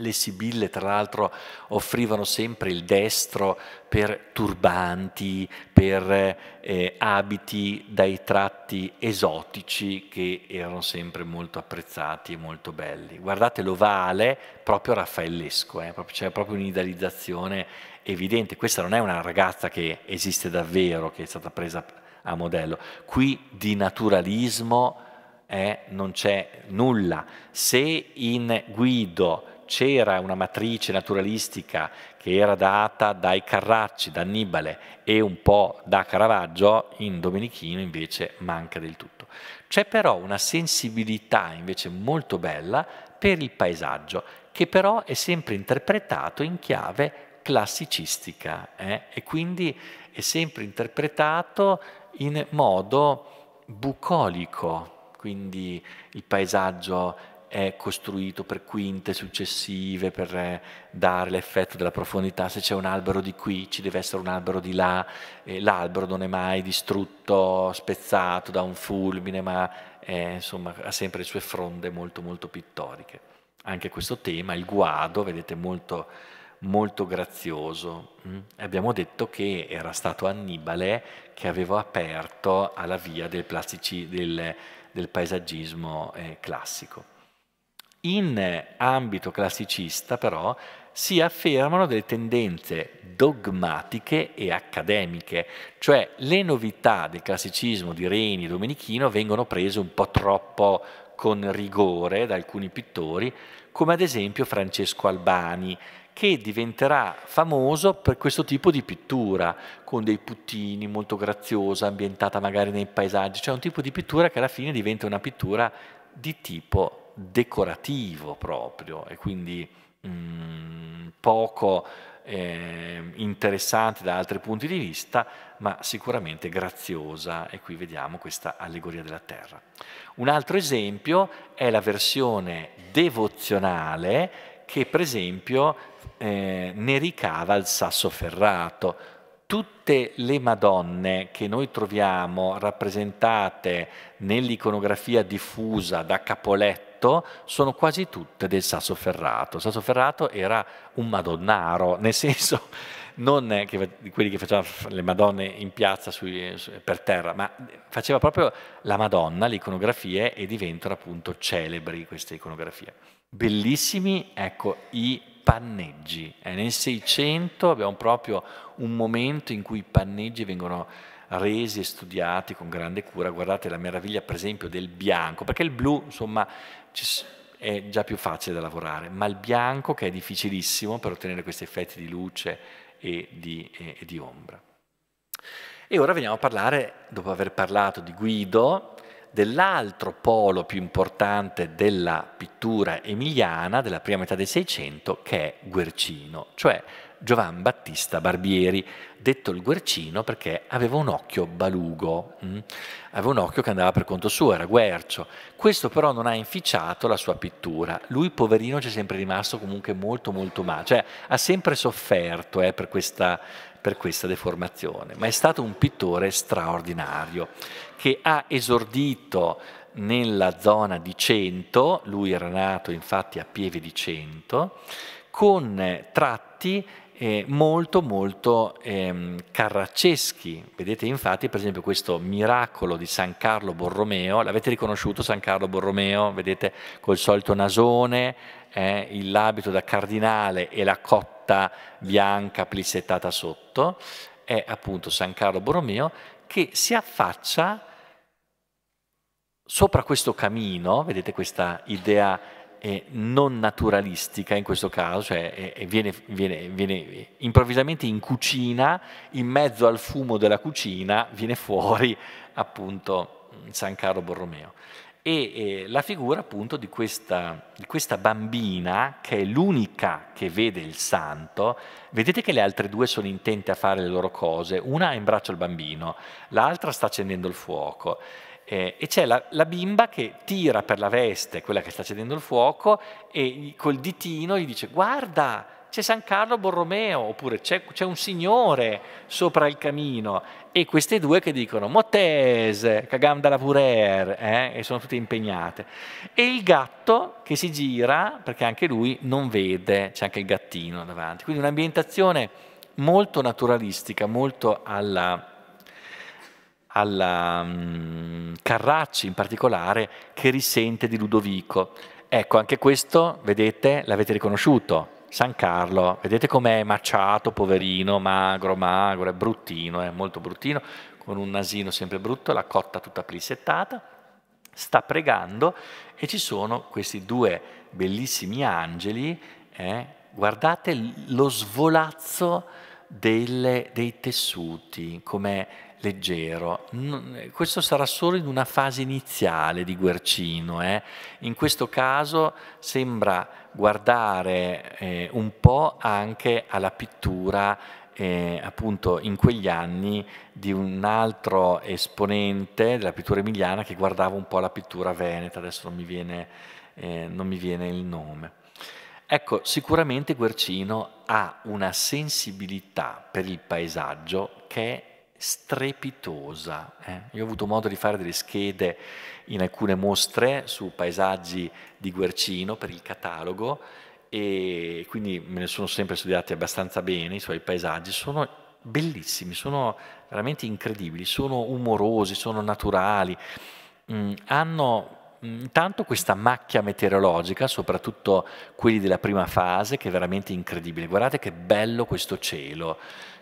le sibille, tra l'altro, offrivano sempre il destro per turbanti, per eh, abiti dai tratti esotici che erano sempre molto apprezzati e molto belli. Guardate l'ovale, proprio raffaellesco, eh, c'è proprio un'idealizzazione evidente. Questa non è una ragazza che esiste davvero, che è stata presa a modello. Qui di naturalismo eh, non c'è nulla. Se in Guido c'era una matrice naturalistica che era data dai Carracci, da Annibale e un po' da Caravaggio, in Domenichino invece manca del tutto. C'è però una sensibilità invece molto bella per il paesaggio, che però è sempre interpretato in chiave classicistica eh? e quindi è sempre interpretato in modo bucolico, quindi il paesaggio è costruito per quinte successive, per eh, dare l'effetto della profondità, se c'è un albero di qui ci deve essere un albero di là, E l'albero non è mai distrutto, spezzato da un fulmine, ma eh, insomma, ha sempre le sue fronde molto molto pittoriche. Anche questo tema, il guado, vedete molto, molto grazioso. Mm? Abbiamo detto che era stato Annibale che aveva aperto alla via del, plastici, del, del paesaggismo eh, classico. In ambito classicista, però, si affermano delle tendenze dogmatiche e accademiche, cioè le novità del classicismo di Reni e Domenichino vengono prese un po' troppo con rigore da alcuni pittori, come ad esempio Francesco Albani, che diventerà famoso per questo tipo di pittura, con dei puttini molto graziosa, ambientata magari nei paesaggi, cioè un tipo di pittura che alla fine diventa una pittura di tipo decorativo proprio e quindi mh, mm, poco eh, interessante da altri punti di vista, ma sicuramente graziosa e qui vediamo questa allegoria della terra. Un altro esempio è la versione devozionale che per esempio eh, ne ricava il sasso ferrato. Tutte le Madonne che noi troviamo rappresentate nell'iconografia diffusa da Capoletto, letto sono quasi tutte del Sassoferrato. Sassoferrato era un madonnaro, nel senso non che, quelli che facevano le madonne in piazza sui, su, per terra, ma faceva proprio la Madonna, le iconografie, e diventano appunto celebri queste iconografie. Bellissimi, ecco, i panneggi. Eh, nel Seicento abbiamo proprio un momento in cui i panneggi vengono resi e studiati con grande cura. Guardate la meraviglia, per esempio, del bianco, perché il blu, insomma, è già più facile da lavorare, ma il bianco che è difficilissimo per ottenere questi effetti di luce e di, e, e di ombra. E ora veniamo a parlare, dopo aver parlato di Guido, dell'altro polo più importante della pittura emiliana della prima metà del Seicento, che è Guercino, cioè Giovan Battista Barbieri, detto il Guercino perché aveva un occhio balugo, mm? aveva un occhio che andava per conto suo, era guercio. Questo però non ha inficiato la sua pittura. Lui, poverino, ci è sempre rimasto comunque molto molto male, cioè ha sempre sofferto eh, per, questa, per questa deformazione, ma è stato un pittore straordinario che ha esordito nella zona di Cento, lui era nato infatti a Pieve di Cento, con tratti eh, molto molto ehm, carracceschi. Vedete infatti per esempio questo miracolo di San Carlo Borromeo, l'avete riconosciuto San Carlo Borromeo? Vedete col solito nasone, eh, l'abito da cardinale e la cotta bianca plissettata sotto, è appunto San Carlo Borromeo che si affaccia sopra questo camino, vedete questa idea eh, non naturalistica in questo caso, cioè eh, viene, viene, viene, improvvisamente in cucina, in mezzo al fumo della cucina, viene fuori appunto San Carlo Borromeo. E eh, la figura appunto di questa, di questa bambina, che è l'unica che vede il santo, vedete che le altre due sono intente a fare le loro cose, una ha in braccio il bambino, l'altra sta accendendo il fuoco. Eh, e c'è la, la, bimba che tira per la veste quella che sta cedendo il fuoco e col ditino gli dice guarda c'è San Carlo Borromeo oppure c'è, c'è un signore sopra il camino e queste due che dicono Mottese, Cagam dalla Purer eh, e sono tutte impegnate e il gatto che si gira perché anche lui non vede c'è anche il gattino davanti quindi un'ambientazione molto naturalistica molto alla alla um, Carracci in particolare, che risente di Ludovico. Ecco, anche questo, vedete, l'avete riconosciuto, San Carlo, vedete com'è macciato, poverino, magro, magro, è bruttino, è molto bruttino, con un nasino sempre brutto, la cotta tutta plissettata, sta pregando e ci sono questi due bellissimi angeli, eh? guardate lo svolazzo delle, dei tessuti, come leggero. Eh, questo sarà solo in una fase iniziale di Guercino. Eh. In questo caso sembra guardare eh, un po' anche alla pittura eh, appunto in quegli anni di un altro esponente della pittura emiliana che guardava un po' la pittura veneta, adesso non mi viene, eh, non mi viene il nome. Ecco, sicuramente Guercino ha una sensibilità per il paesaggio che è strepitosa. Eh. Io ho avuto modo di fare delle schede in alcune mostre su paesaggi di Guercino per il catalogo e quindi me ne sono sempre studiati abbastanza bene i suoi paesaggi. Sono bellissimi, sono veramente incredibili, sono umorosi, sono naturali, mm, hanno mm, intanto questa macchia meteorologica, soprattutto quelli della prima fase, che è veramente incredibile. Guardate che bello questo cielo,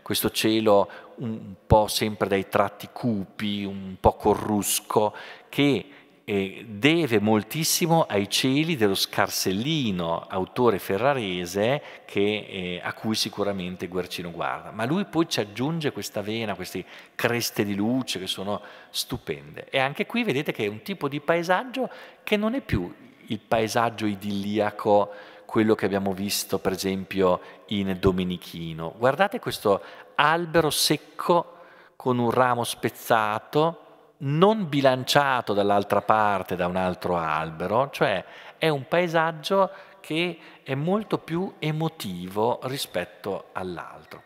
questo cielo un po' sempre dai tratti cupi, un po' corrusco, che eh, deve moltissimo ai cieli dello Scarsellino, autore ferrarese, che, eh, a cui sicuramente Guercino guarda. Ma lui poi ci aggiunge questa vena, queste creste di luce che sono stupende. E anche qui vedete che è un tipo di paesaggio che non è più il paesaggio idilliaco quello che abbiamo visto per esempio in Domenichino. Guardate questo albero secco con un ramo spezzato, non bilanciato dall'altra parte da un altro albero, cioè è un paesaggio che è molto più emotivo rispetto all'altro.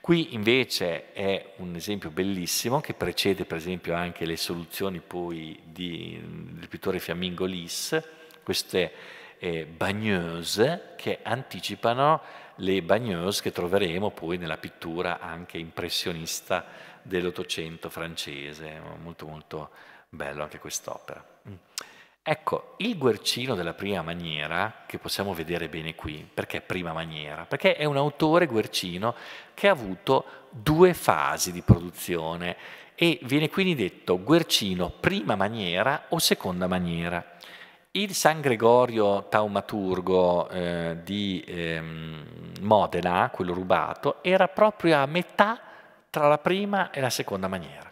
Qui invece è un esempio bellissimo che precede per esempio anche le soluzioni poi di, del pittore Fiammingo Lis, queste eh, bagnose che anticipano le bagneuse che troveremo poi nella pittura anche impressionista dell'Ottocento francese, molto molto bello anche quest'opera. Mm. Ecco, il guercino della prima maniera, che possiamo vedere bene qui, perché prima maniera? Perché è un autore guercino che ha avuto due fasi di produzione e viene quindi detto guercino prima maniera o seconda maniera. Il San Gregorio taumaturgo eh, di eh, Modena, quello rubato, era proprio a metà tra la prima e la seconda maniera.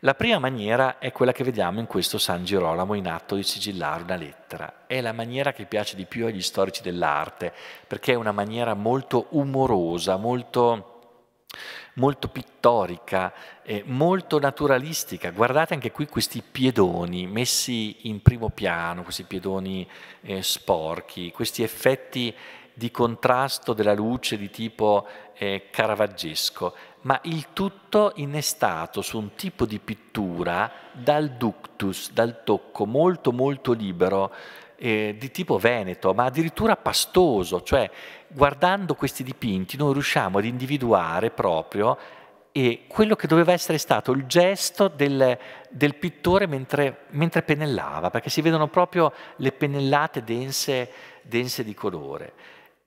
La prima maniera è quella che vediamo in questo San Girolamo in atto di sigillare una lettera. È la maniera che piace di più agli storici dell'arte, perché è una maniera molto umorosa, molto molto pittorica, eh, molto naturalistica. Guardate anche qui questi piedoni messi in primo piano, questi piedoni eh, sporchi, questi effetti di contrasto della luce di tipo eh, caravaggesco, ma il tutto innestato su un tipo di pittura dal ductus, dal tocco molto molto libero, eh, di tipo veneto, ma addirittura pastoso, cioè guardando questi dipinti noi riusciamo ad individuare proprio eh, quello che doveva essere stato il gesto del, del pittore mentre, mentre, pennellava, perché si vedono proprio le pennellate dense, dense di colore.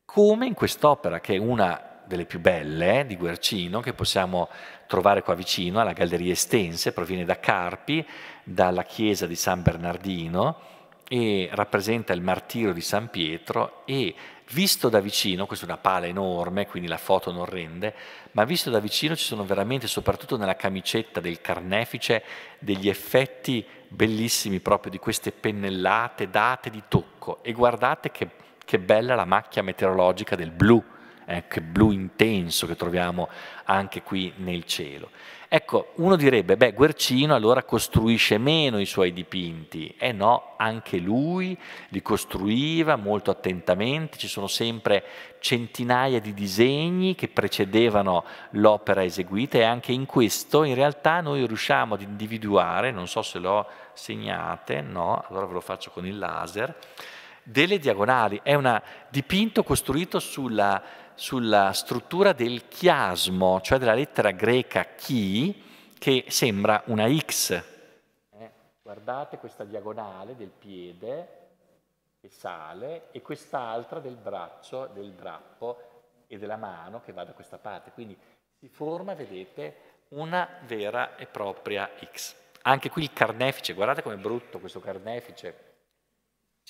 Come in quest'opera, che è una delle più belle eh, di Guercino che possiamo trovare qua vicino alla Galleria Estense, proviene da Carpi, dalla chiesa di San Bernardino e rappresenta il martirio di San Pietro e visto da vicino, questa è una pala enorme, quindi la foto non rende, ma visto da vicino ci sono veramente, soprattutto nella camicetta del carnefice, degli effetti bellissimi proprio di queste pennellate date di tocco e guardate che, che bella la macchia meteorologica del blu, eh, che blu intenso che troviamo anche qui nel cielo. Ecco, uno direbbe, beh, Guercino allora costruisce meno i suoi dipinti. Eh no, anche lui li costruiva molto attentamente, ci sono sempre centinaia di disegni che precedevano l'opera eseguita e anche in questo in realtà noi riusciamo ad individuare, non so se lo segnate, no, allora ve lo faccio con il laser, delle diagonali. È un dipinto costruito sulla sulla struttura del chiasmo, cioè della lettera greca chi, che sembra una X. Eh, guardate questa diagonale del piede che sale e quest'altra del braccio, del drappo e della mano che va da questa parte. Quindi si forma, vedete, una vera e propria X. Anche qui il carnefice, guardate com'è brutto questo carnefice,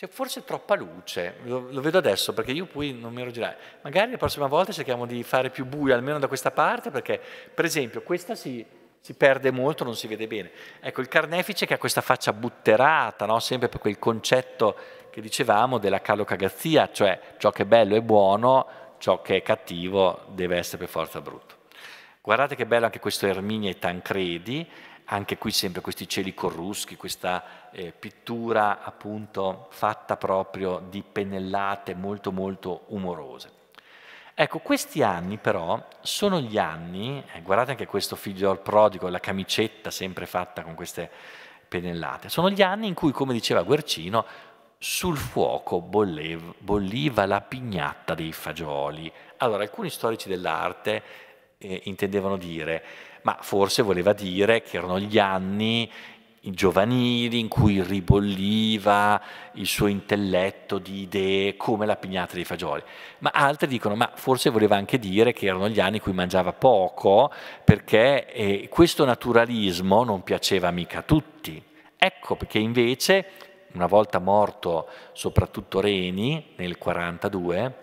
c'è forse troppa luce, lo, lo, vedo adesso perché io poi non mi ero girato. Magari la prossima volta cerchiamo di fare più buio, almeno da questa parte, perché per esempio questa si, si perde molto, non si vede bene. Ecco, il carnefice che ha questa faccia butterata, no? sempre per quel concetto che dicevamo della calocagazia, cioè ciò che è bello è buono, ciò che è cattivo deve essere per forza brutto. Guardate che bello anche questo Erminia e Tancredi, anche qui sempre questi cieli corruschi, questa eh, pittura appunto fatta proprio di pennellate molto molto umorose. Ecco, questi anni però sono gli anni, eh, guardate anche questo figlio prodigo, la camicetta sempre fatta con queste pennellate, sono gli anni in cui, come diceva Guercino, sul fuoco bollev, bolliva la pignatta dei fagioli. Allora, alcuni storici dell'arte eh, intendevano dire ma forse voleva dire che erano gli anni giovanili in cui ribolliva il suo intelletto di idee come la pignata dei fagioli, ma altri dicono ma forse voleva anche dire che erano gli anni in cui mangiava poco perché eh, questo naturalismo non piaceva mica a tutti. Ecco perché invece una volta morto soprattutto Reni nel 42,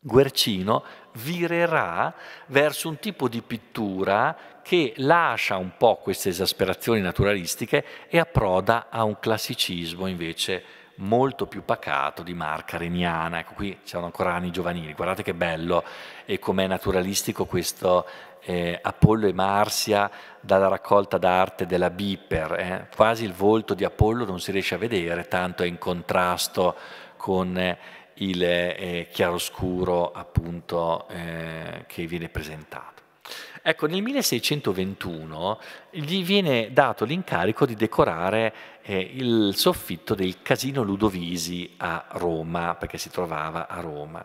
Guercino virerà verso un tipo di pittura che lascia un po' queste esasperazioni naturalistiche e approda a un classicismo invece molto più pacato di marca reniana. Ecco, qui c'erano ancora anni giovanili, guardate che bello e com'è naturalistico questo eh, Apollo e Marsia dalla raccolta d'arte della Bipper. Eh? Quasi il volto di Apollo non si riesce a vedere, tanto è in contrasto con... Eh, il eh, chiaroscuro appunto eh, che viene presentato. Ecco, nel 1621 gli viene dato l'incarico di decorare eh, il soffitto del Casino Ludovisi a Roma, perché si trovava a Roma.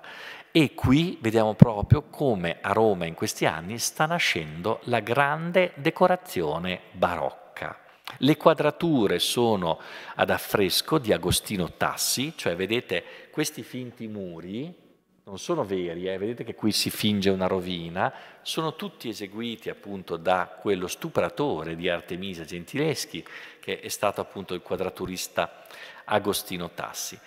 E qui vediamo proprio come a Roma in questi anni sta nascendo la grande decorazione barocca. Le quadrature sono ad affresco di Agostino Tassi, cioè vedete questi finti muri non sono veri, eh? vedete che qui si finge una rovina, sono tutti eseguiti appunto da quello stupratore di Artemisa Gentileschi, che è stato appunto il quadraturista Agostino Tassi,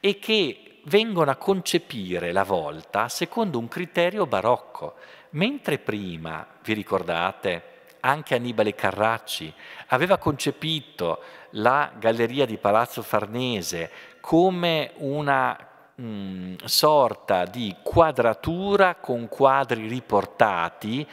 e che vengono a concepire la volta secondo un criterio barocco, mentre prima, vi ricordate, anche Annibale Carracci aveva concepito la galleria di Palazzo Farnese come una mh, mm, sorta di quadratura con quadri riportati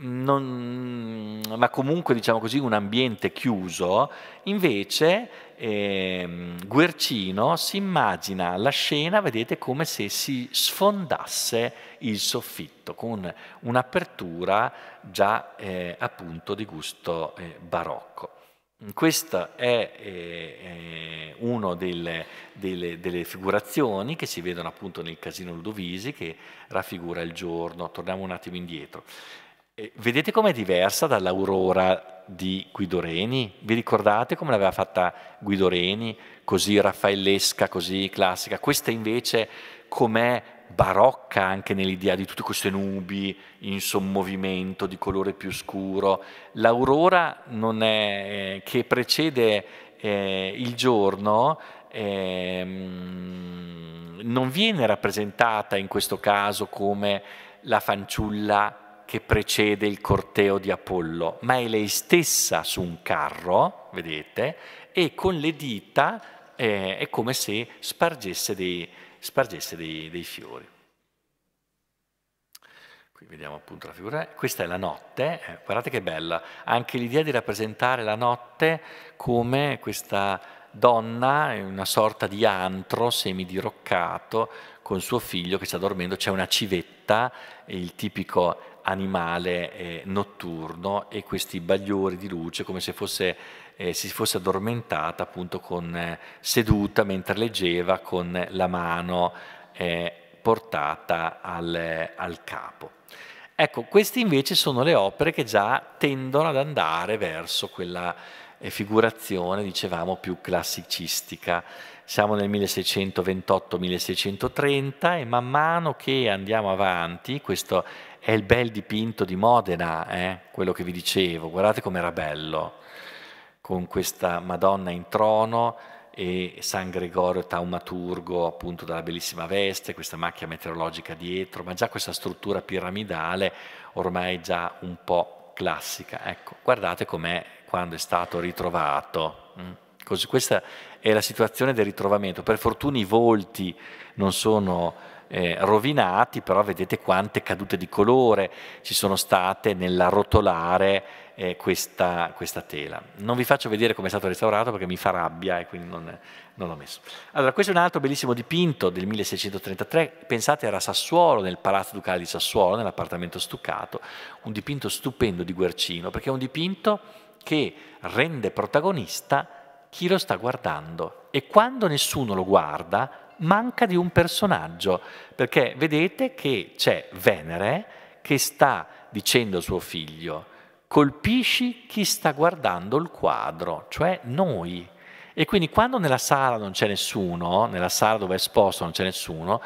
non, ma comunque diciamo così un ambiente chiuso, invece eh, Guercino si immagina la scena, vedete, come se si sfondasse il soffitto, con un'apertura già eh, appunto di gusto eh, barocco. Questa è eh, eh una delle, delle, delle, figurazioni che si vedono appunto nel Casino Ludovisi che raffigura il giorno. Torniamo un attimo indietro. Eh, vedete com'è diversa dall'aurora di Guido Reni? Vi ricordate come l'aveva fatta Guido Reni? Così raffaellesca, così classica. Questa invece com'è barocca anche nell'idea di tutte queste nubi in sommovimento di colore più scuro. L'aurora è, eh, che precede eh, il giorno eh, non viene rappresentata in questo caso come la fanciulla che precede il corteo di Apollo, ma è lei stessa su un carro, vedete, e con le dita eh, è come se spargesse dei, spargesse dei, dei fiori. Qui vediamo appunto la figura. Questa è la notte, eh, guardate che bella, anche l'idea di rappresentare la notte come questa donna, una sorta di antro semidiroccato con suo figlio che sta dormendo, c'è una civetta, il tipico animale eh, notturno e questi bagliori di luce come se fosse eh, si fosse addormentata appunto con, eh, seduta mentre leggeva con la mano eh, portata al, eh, al capo. Ecco, queste invece sono le opere che già tendono ad andare verso quella eh, figurazione, dicevamo, più classicistica. Siamo nel 1628-1630 e man mano che andiamo avanti, questo è il bel dipinto di Modena, eh? quello che vi dicevo, guardate com'era bello con questa Madonna in trono e San Gregorio Taumaturgo appunto dalla bellissima veste, questa macchia meteorologica dietro, ma già questa struttura piramidale ormai già un po' classica. Ecco, guardate com'è quando è stato ritrovato. Mm. Così, questa è la situazione del ritrovamento. Per fortuna i volti non sono eh, rovinati, però vedete quante cadute di colore ci sono state nell'arrotolare eh, questa, questa, tela. Non vi faccio vedere come è stato restaurato perché mi fa rabbia e quindi non, non l'ho messo. Allora, questo è un altro bellissimo dipinto del 1633, pensate era Sassuolo, nel Palazzo Ducale di Sassuolo, nell'appartamento stuccato, un dipinto stupendo di Guercino, perché è un dipinto che rende protagonista chi lo sta guardando e quando nessuno lo guarda manca di un personaggio, perché vedete che c'è Venere che sta dicendo a suo figlio colpisci chi sta guardando il quadro, cioè noi. E quindi quando nella sala non c'è nessuno, nella sala dove è esposto non c'è nessuno,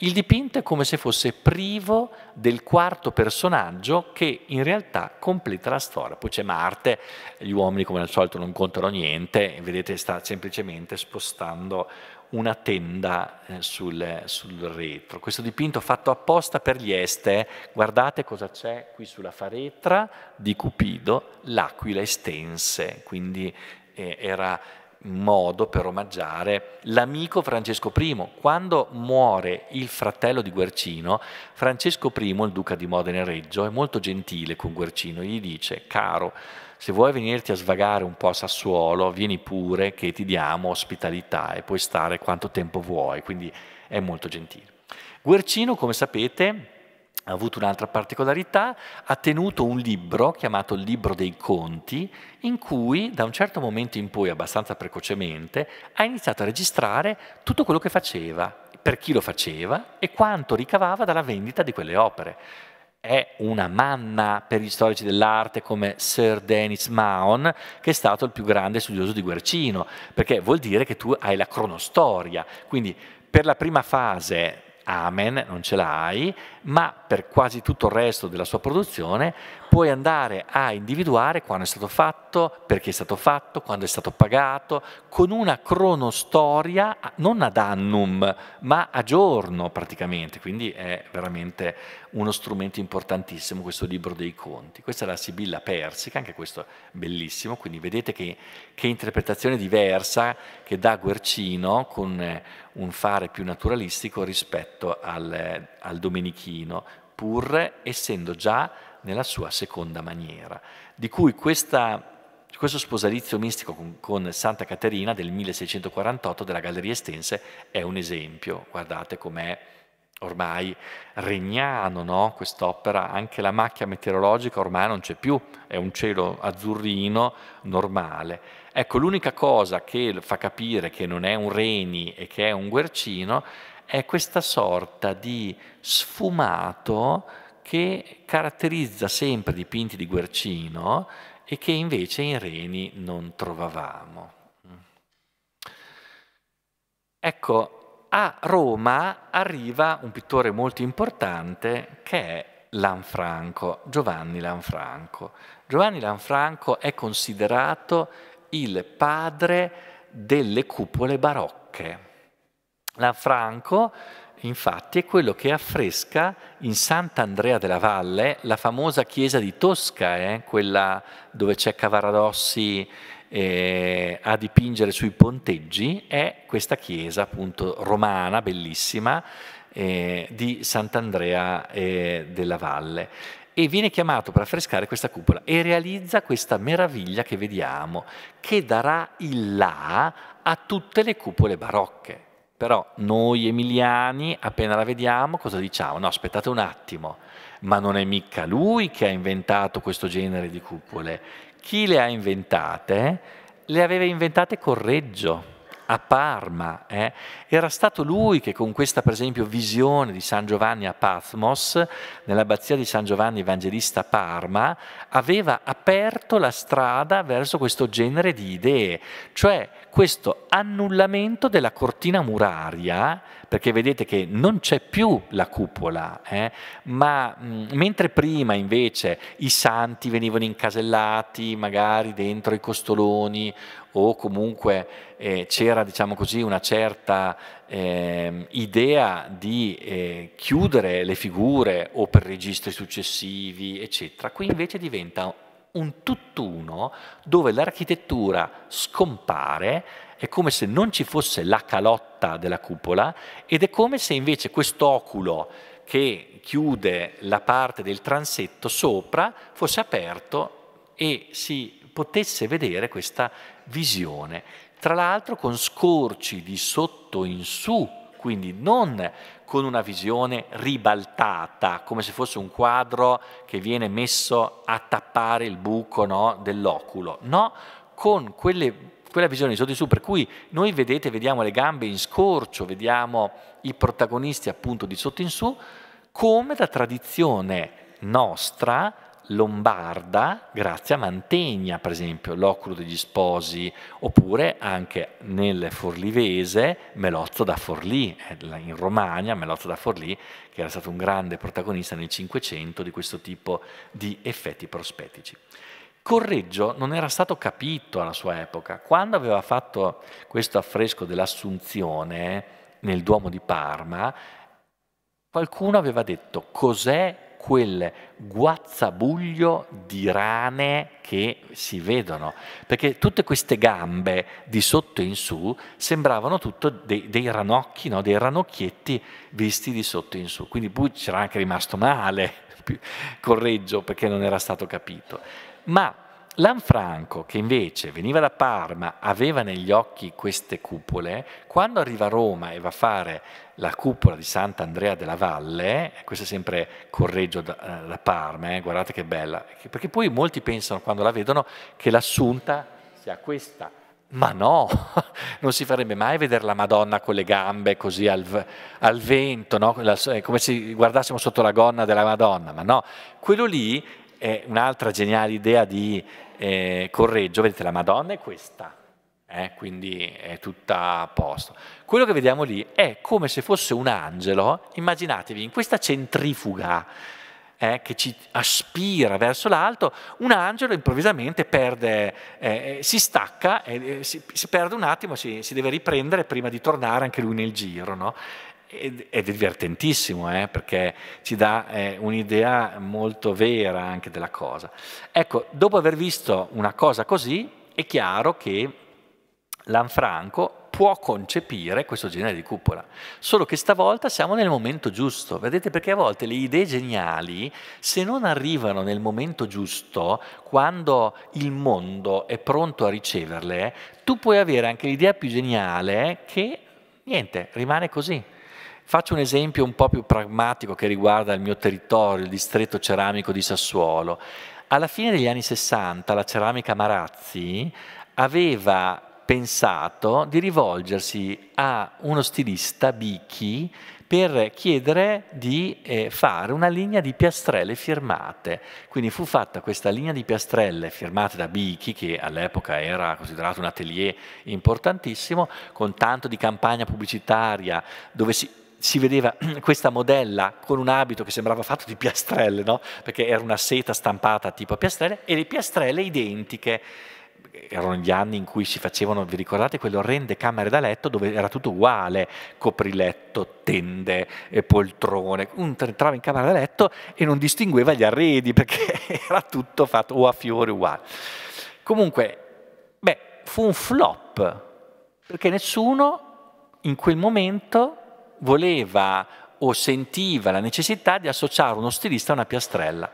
il dipinto è come se fosse privo del quarto personaggio che in realtà completa la storia. Poi c'è Marte, gli uomini come al solito non contano niente, vedete sta semplicemente spostando una tenda eh, sul, sul retro. Questo dipinto fatto apposta per gli Este, guardate cosa c'è qui sulla faretra di Cupido, l'aquila estense, quindi eh, era modo per omaggiare l'amico Francesco I. Quando muore il fratello di Guercino, Francesco I, il duca di Modena e Reggio, è molto gentile con Guercino, gli dice, caro, se vuoi venirti a svagare un po' a Sassuolo, vieni pure che ti diamo ospitalità e puoi stare quanto tempo vuoi, quindi è molto gentile. Guercino, come sapete, ha avuto un'altra particolarità, ha tenuto un libro chiamato il Libro dei Conti, in cui da un certo momento in poi, abbastanza precocemente, ha iniziato a registrare tutto quello che faceva, per chi lo faceva e quanto ricavava dalla vendita di quelle opere è una manna per gli storici dell'arte come Sir Denis Mahon, che è stato il più grande studioso di Guercino, perché vuol dire che tu hai la cronostoria. Quindi per la prima fase, amen, non ce l'hai, ma per quasi tutto il resto della sua produzione puoi andare a individuare quando è stato fatto, perché è stato fatto, quando è stato pagato, con una cronostoria non ad annum, ma a giorno praticamente, quindi è veramente uno strumento importantissimo questo libro dei conti. Questa è la Sibilla Persica, anche questo bellissimo, quindi vedete che, che interpretazione diversa che dà Guercino con eh, un fare più naturalistico rispetto al, eh, al Domenichino, pur essendo già nella sua seconda maniera, di cui questa, questo sposalizio mistico con, con Santa Caterina del 1648 della Galleria Estense è un esempio. Guardate com'è ormai regnano no? quest'opera, anche la macchia meteorologica ormai non c'è più, è un cielo azzurrino normale. Ecco, l'unica cosa che fa capire che non è un Reni e che è un Guercino è questa sorta di sfumato che caratterizza sempre i dipinti di Guercino e che invece in Reni non trovavamo. Ecco, a Roma arriva un pittore molto importante che è Lanfranco, Giovanni Lanfranco. Giovanni Lanfranco è considerato il padre delle cupole barocche. Lanfranco infatti, è quello che affresca in Sant'Andrea della Valle la famosa chiesa di Tosca, eh, quella dove c'è Cavaradossi eh, a dipingere sui ponteggi, è questa chiesa appunto romana, bellissima, eh, di Sant'Andrea eh, della Valle e viene chiamato per affrescare questa cupola e realizza questa meraviglia che vediamo, che darà il là a tutte le cupole barocche. Però noi emiliani, appena la vediamo, cosa diciamo? No, aspettate un attimo, ma non è mica lui che ha inventato questo genere di cupole. Chi le ha inventate? Le aveva inventate Correggio a Parma. Eh? Era stato lui che con questa, per esempio, visione di San Giovanni a Patmos, nell'abbazia di San Giovanni Evangelista a Parma, aveva aperto la strada verso questo genere di idee. Cioè, questo annullamento della cortina muraria, perché vedete che non c'è più la cupola, eh, ma mh, mentre prima invece i santi venivano incasellati magari dentro i costoloni o comunque eh, c'era diciamo così, una certa eh, idea di eh, chiudere le figure o per registri successivi eccetera qui invece diventa un tutt'uno dove l'architettura scompare, è come se non ci fosse la calotta della cupola ed è come se invece questo oculo che chiude la parte del transetto sopra fosse aperto e si potesse vedere questa visione. Tra l'altro con scorci di sotto in su, quindi non con una visione ribaltata, come se fosse un quadro che viene messo a tappare il buco no, dell'oculo, no, con quelle quella visione di sotto in su, per cui noi vedete, vediamo le gambe in scorcio, vediamo i protagonisti appunto di sotto in su, come da tradizione nostra lombarda Grazia Mantegna, per esempio, l'Ocru degli Sposi, oppure anche nel Forlivese Melozzo da Forlì, eh, in Romagna Melozzo da Forlì, che era stato un grande protagonista nel Cinquecento di questo tipo di effetti prospettici. Correggio non era stato capito alla sua epoca. Quando aveva fatto questo affresco dell'Assunzione nel Duomo di Parma, qualcuno aveva detto cos'è quel guazzabuglio di rane che si vedono, perché tutte queste gambe di sotto in su sembravano tutto dei, dei ranocchi, no? dei ranocchietti visti di sotto in su, quindi poi c'era anche rimasto male, correggio perché non era stato capito. Ma Lanfranco, che invece veniva da Parma, aveva negli occhi queste cupole, quando arriva a Roma e va a fare la cupola di Sant'Andrea della Valle, eh, questo è sempre Correggio da, eh, da Parma, eh, guardate che bella, perché poi molti pensano quando la vedono che l'assunta sia questa, ma no, non si farebbe mai vedere la Madonna con le gambe così al, al vento, no? Eh, come se guardassimo sotto la gonna della Madonna, ma no, quello lì è un'altra geniale idea di eh, correggio, vedete la Madonna è questa, eh, quindi è tutta a posto. Quello che vediamo lì è come se fosse un angelo, immaginatevi in questa centrifuga eh, che ci aspira verso l'alto, un angelo improvvisamente perde, eh, eh si stacca, eh, si, si, perde un attimo, si, si, deve riprendere prima di tornare anche lui nel giro. No? ed è divertentissimo eh, perché ci dà eh, un'idea molto vera anche della cosa. Ecco, dopo aver visto una cosa così, è chiaro che Lanfranco può concepire questo genere di cupola, solo che stavolta siamo nel momento giusto, vedete perché a volte le idee geniali, se non arrivano nel momento giusto, quando il mondo è pronto a riceverle, tu puoi avere anche l'idea più geniale che niente, rimane così. Faccio un esempio un po' più pragmatico che riguarda il mio territorio, il distretto ceramico di Sassuolo. Alla fine degli anni 60 la ceramica Marazzi aveva pensato di rivolgersi a uno stilista Bicchi per chiedere di eh, fare una linea di piastrelle firmate. Quindi fu fatta questa linea di piastrelle firmate da Bichi, che all'epoca era considerato un atelier importantissimo, con tanto di campagna pubblicitaria dove si si vedeva questa modella con un abito che sembrava fatto di piastrelle, no? perché era una seta stampata tipo a piastrelle, e le piastrelle identiche. Erano gli anni in cui si facevano, vi ricordate, quelle orrende camere da letto dove era tutto uguale, copriletto, tende, eh, poltrone. Uno entrava in camera da letto e non distingueva gli arredi perché era tutto fatto o a fiori uguale. Comunque, beh, fu un flop perché nessuno in quel momento voleva o sentiva la necessità di associare uno stilista a una piastrella.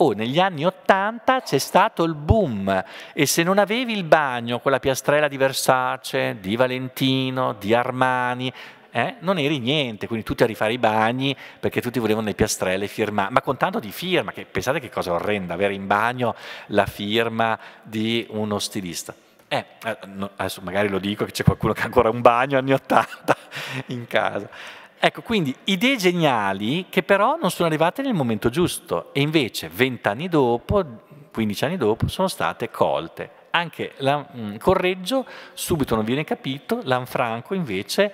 Oh, negli anni Ottanta c'è stato il boom e se non avevi il bagno con la piastrella di Versace, di Valentino, di Armani, eh, non eri niente, quindi tutti a rifare i bagni perché tutti volevano le piastrelle firmate, ma con tanto di firma, che pensate che cosa orrenda avere in bagno la firma di uno stilista. Eh, eh adesso magari lo dico che c'è qualcuno che ha ancora un bagno anni 80 in casa. Ecco, quindi idee geniali che però non sono arrivate nel momento giusto e invece vent'anni dopo, 15 anni dopo, sono state colte. Anche la, mm, Correggio subito non viene capito, Lanfranco invece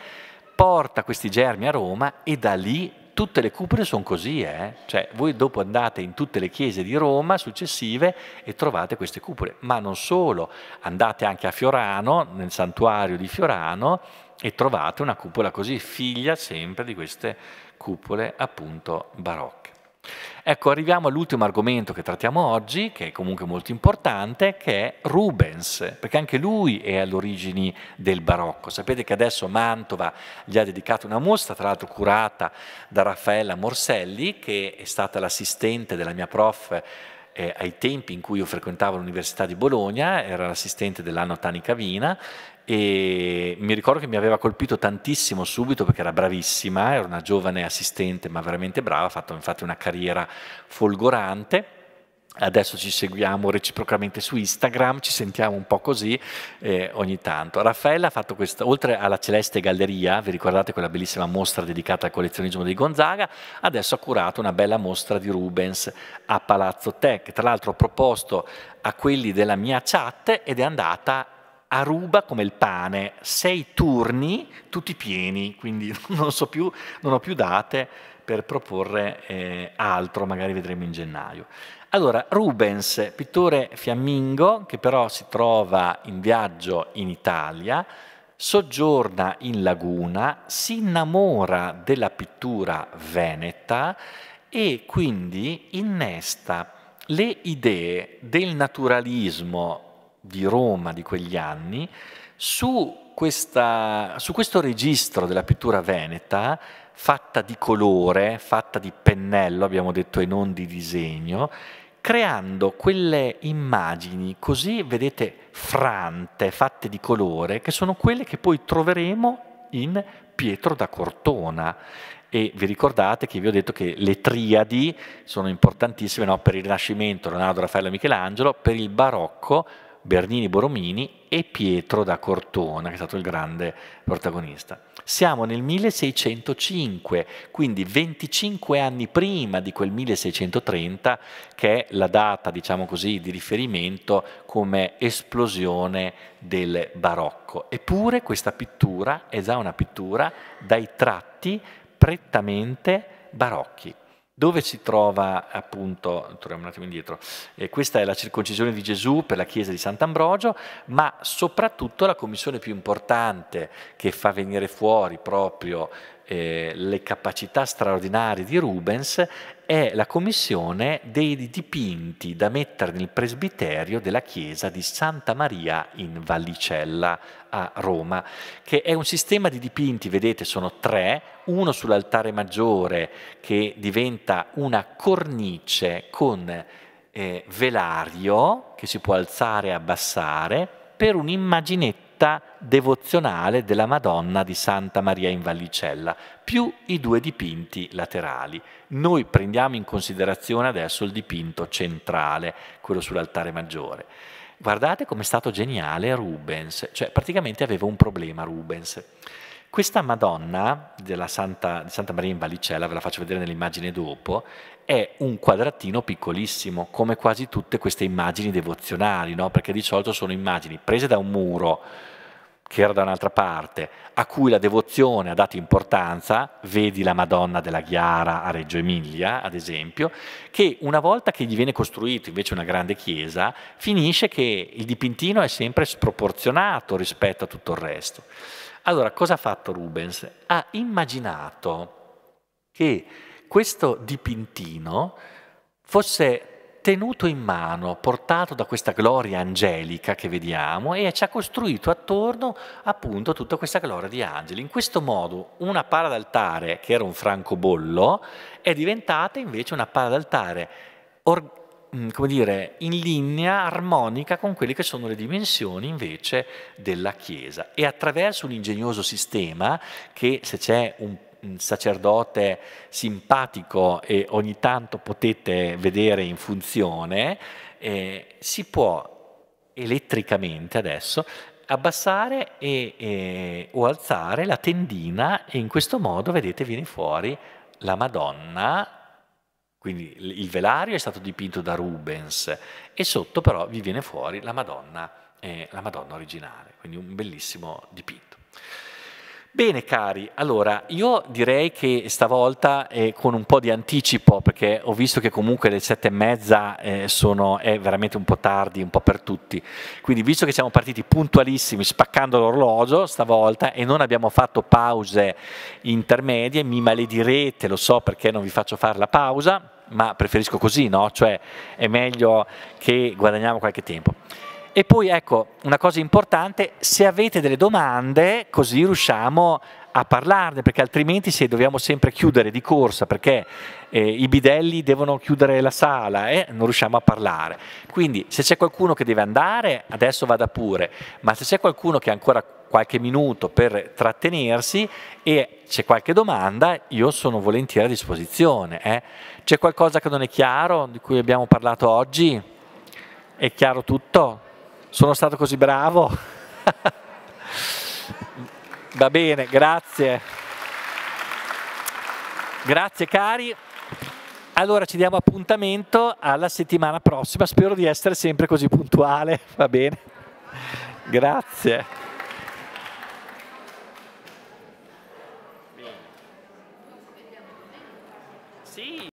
porta questi germi a Roma e da lì tutte le cupole sono così, eh? cioè voi dopo andate in tutte le chiese di Roma successive e trovate queste cupole, ma non solo, andate anche a Fiorano, nel santuario di Fiorano, e trovate una cupola così, figlia sempre di queste cupole appunto barocche. Ecco, arriviamo all'ultimo argomento che trattiamo oggi, che è comunque molto importante, che è Rubens, perché anche lui è all'origine del barocco. Sapete che adesso Mantova gli ha dedicato una mostra, tra l'altro curata da Raffaella Morselli, che è stata l'assistente della mia prof eh, ai tempi in cui io frequentavo l'Università di Bologna, era l'assistente dell'Anno Tanica Vina e mi ricordo che mi aveva colpito tantissimo subito perché era bravissima, era una giovane assistente ma veramente brava, ha fatto infatti una carriera folgorante. Adesso ci seguiamo reciprocamente su Instagram, ci sentiamo un po' così eh, ogni tanto. Raffaella ha fatto questa, oltre alla Celeste Galleria, vi ricordate quella bellissima mostra dedicata al collezionismo di Gonzaga, adesso ha curato una bella mostra di Rubens a Palazzo Tech. Tra l'altro ho proposto a quelli della mia chat ed è andata Aruba come il pane, sei turni tutti pieni, quindi non, so più, non ho più date per proporre eh, altro, magari vedremo in gennaio. Allora, Rubens, pittore fiammingo, che però si trova in viaggio in Italia, soggiorna in laguna, si innamora della pittura veneta e quindi innesta le idee del naturalismo di Roma di quegli anni, su, questa, su questo registro della pittura veneta, fatta di colore, fatta di pennello, abbiamo detto, e non di disegno, creando quelle immagini così, vedete, frante, fatte di colore, che sono quelle che poi troveremo in Pietro da Cortona. E vi ricordate che vi ho detto che le triadi sono importantissime no? per il Rinascimento, Leonardo, Raffaello e Michelangelo, per il Barocco, Bernini Boromini e Pietro da Cortona, che è stato il grande protagonista. Siamo nel 1605, quindi 25 anni prima di quel 1630, che è la data, diciamo così, di riferimento come esplosione del barocco. Eppure questa pittura è già una pittura dai tratti prettamente barocchi. Dove si trova appunto, torniamo un attimo indietro, eh, questa è la circoncisione di Gesù per la chiesa di Sant'Ambrogio, ma soprattutto la commissione più importante che fa venire fuori proprio eh, le capacità straordinarie di Rubens è la commissione dei dipinti da mettere nel presbiterio della chiesa di Santa Maria in Vallicella a Roma, che è un sistema di dipinti, vedete, sono tre, uno sull'altare maggiore che diventa una cornice con eh, velario che si può alzare e abbassare per un'immaginetta comunità devozionale della Madonna di Santa Maria in Vallicella, più i due dipinti laterali. Noi prendiamo in considerazione adesso il dipinto centrale, quello sull'altare maggiore. Guardate com'è stato geniale Rubens, cioè praticamente aveva un problema Rubens. Questa Madonna della Santa, di Santa Maria in Vallicella, ve la faccio vedere nell'immagine dopo, è un quadratino piccolissimo, come quasi tutte queste immagini devozionali, no? perché di solito sono immagini prese da un muro, che era da un'altra parte, a cui la devozione ha dato importanza, vedi la Madonna della Ghiara a Reggio Emilia, ad esempio, che una volta che gli viene costruita invece una grande chiesa, finisce che il dipintino è sempre sproporzionato rispetto a tutto il resto. Allora, cosa ha fatto Rubens? Ha immaginato che questo dipintino fosse tenuto in mano, portato da questa gloria angelica che vediamo e ci ha costruito attorno appunto tutta questa gloria di angeli. In questo modo una pala d'altare, che era un francobollo, è diventata invece una pala d'altare mm, come dire, in linea armonica con quelle che sono le dimensioni invece della Chiesa e attraverso un ingegnoso sistema che se c'è un sacerdote simpatico e ogni tanto potete vedere in funzione, eh, si può elettricamente adesso abbassare e, e, o alzare la tendina e in questo modo, vedete, viene fuori la Madonna quindi il velario è stato dipinto da Rubens e sotto però vi viene fuori la Madonna, eh, la Madonna originale, quindi un bellissimo dipinto. Bene cari, allora io direi che stavolta eh, con un po' di anticipo, perché ho visto che comunque le sette e mezza eh, sono, è veramente un po' tardi, un po' per tutti, quindi visto che siamo partiti puntualissimi, spaccando l'orologio stavolta e non abbiamo fatto pause intermedie, mi maledirete, lo so perché non vi faccio fare la pausa, ma preferisco così, no? Cioè è meglio che guadagniamo qualche tempo. E poi ecco, una cosa importante, se avete delle domande, così riusciamo a parlarne, perché altrimenti se dobbiamo sempre chiudere di corsa, perché eh, i bidelli devono chiudere la sala e eh, non riusciamo a parlare. Quindi se c'è qualcuno che deve andare, adesso vada pure, ma se c'è qualcuno che ha ancora qualche minuto per trattenersi e c'è qualche domanda, io sono volentieri a disposizione. Eh. C'è qualcosa che non è chiaro, di cui abbiamo parlato oggi? È chiaro tutto? Sono stato così bravo? Va bene, grazie. Grazie cari. Allora ci diamo appuntamento alla settimana prossima, spero di essere sempre così puntuale, va bene? Grazie.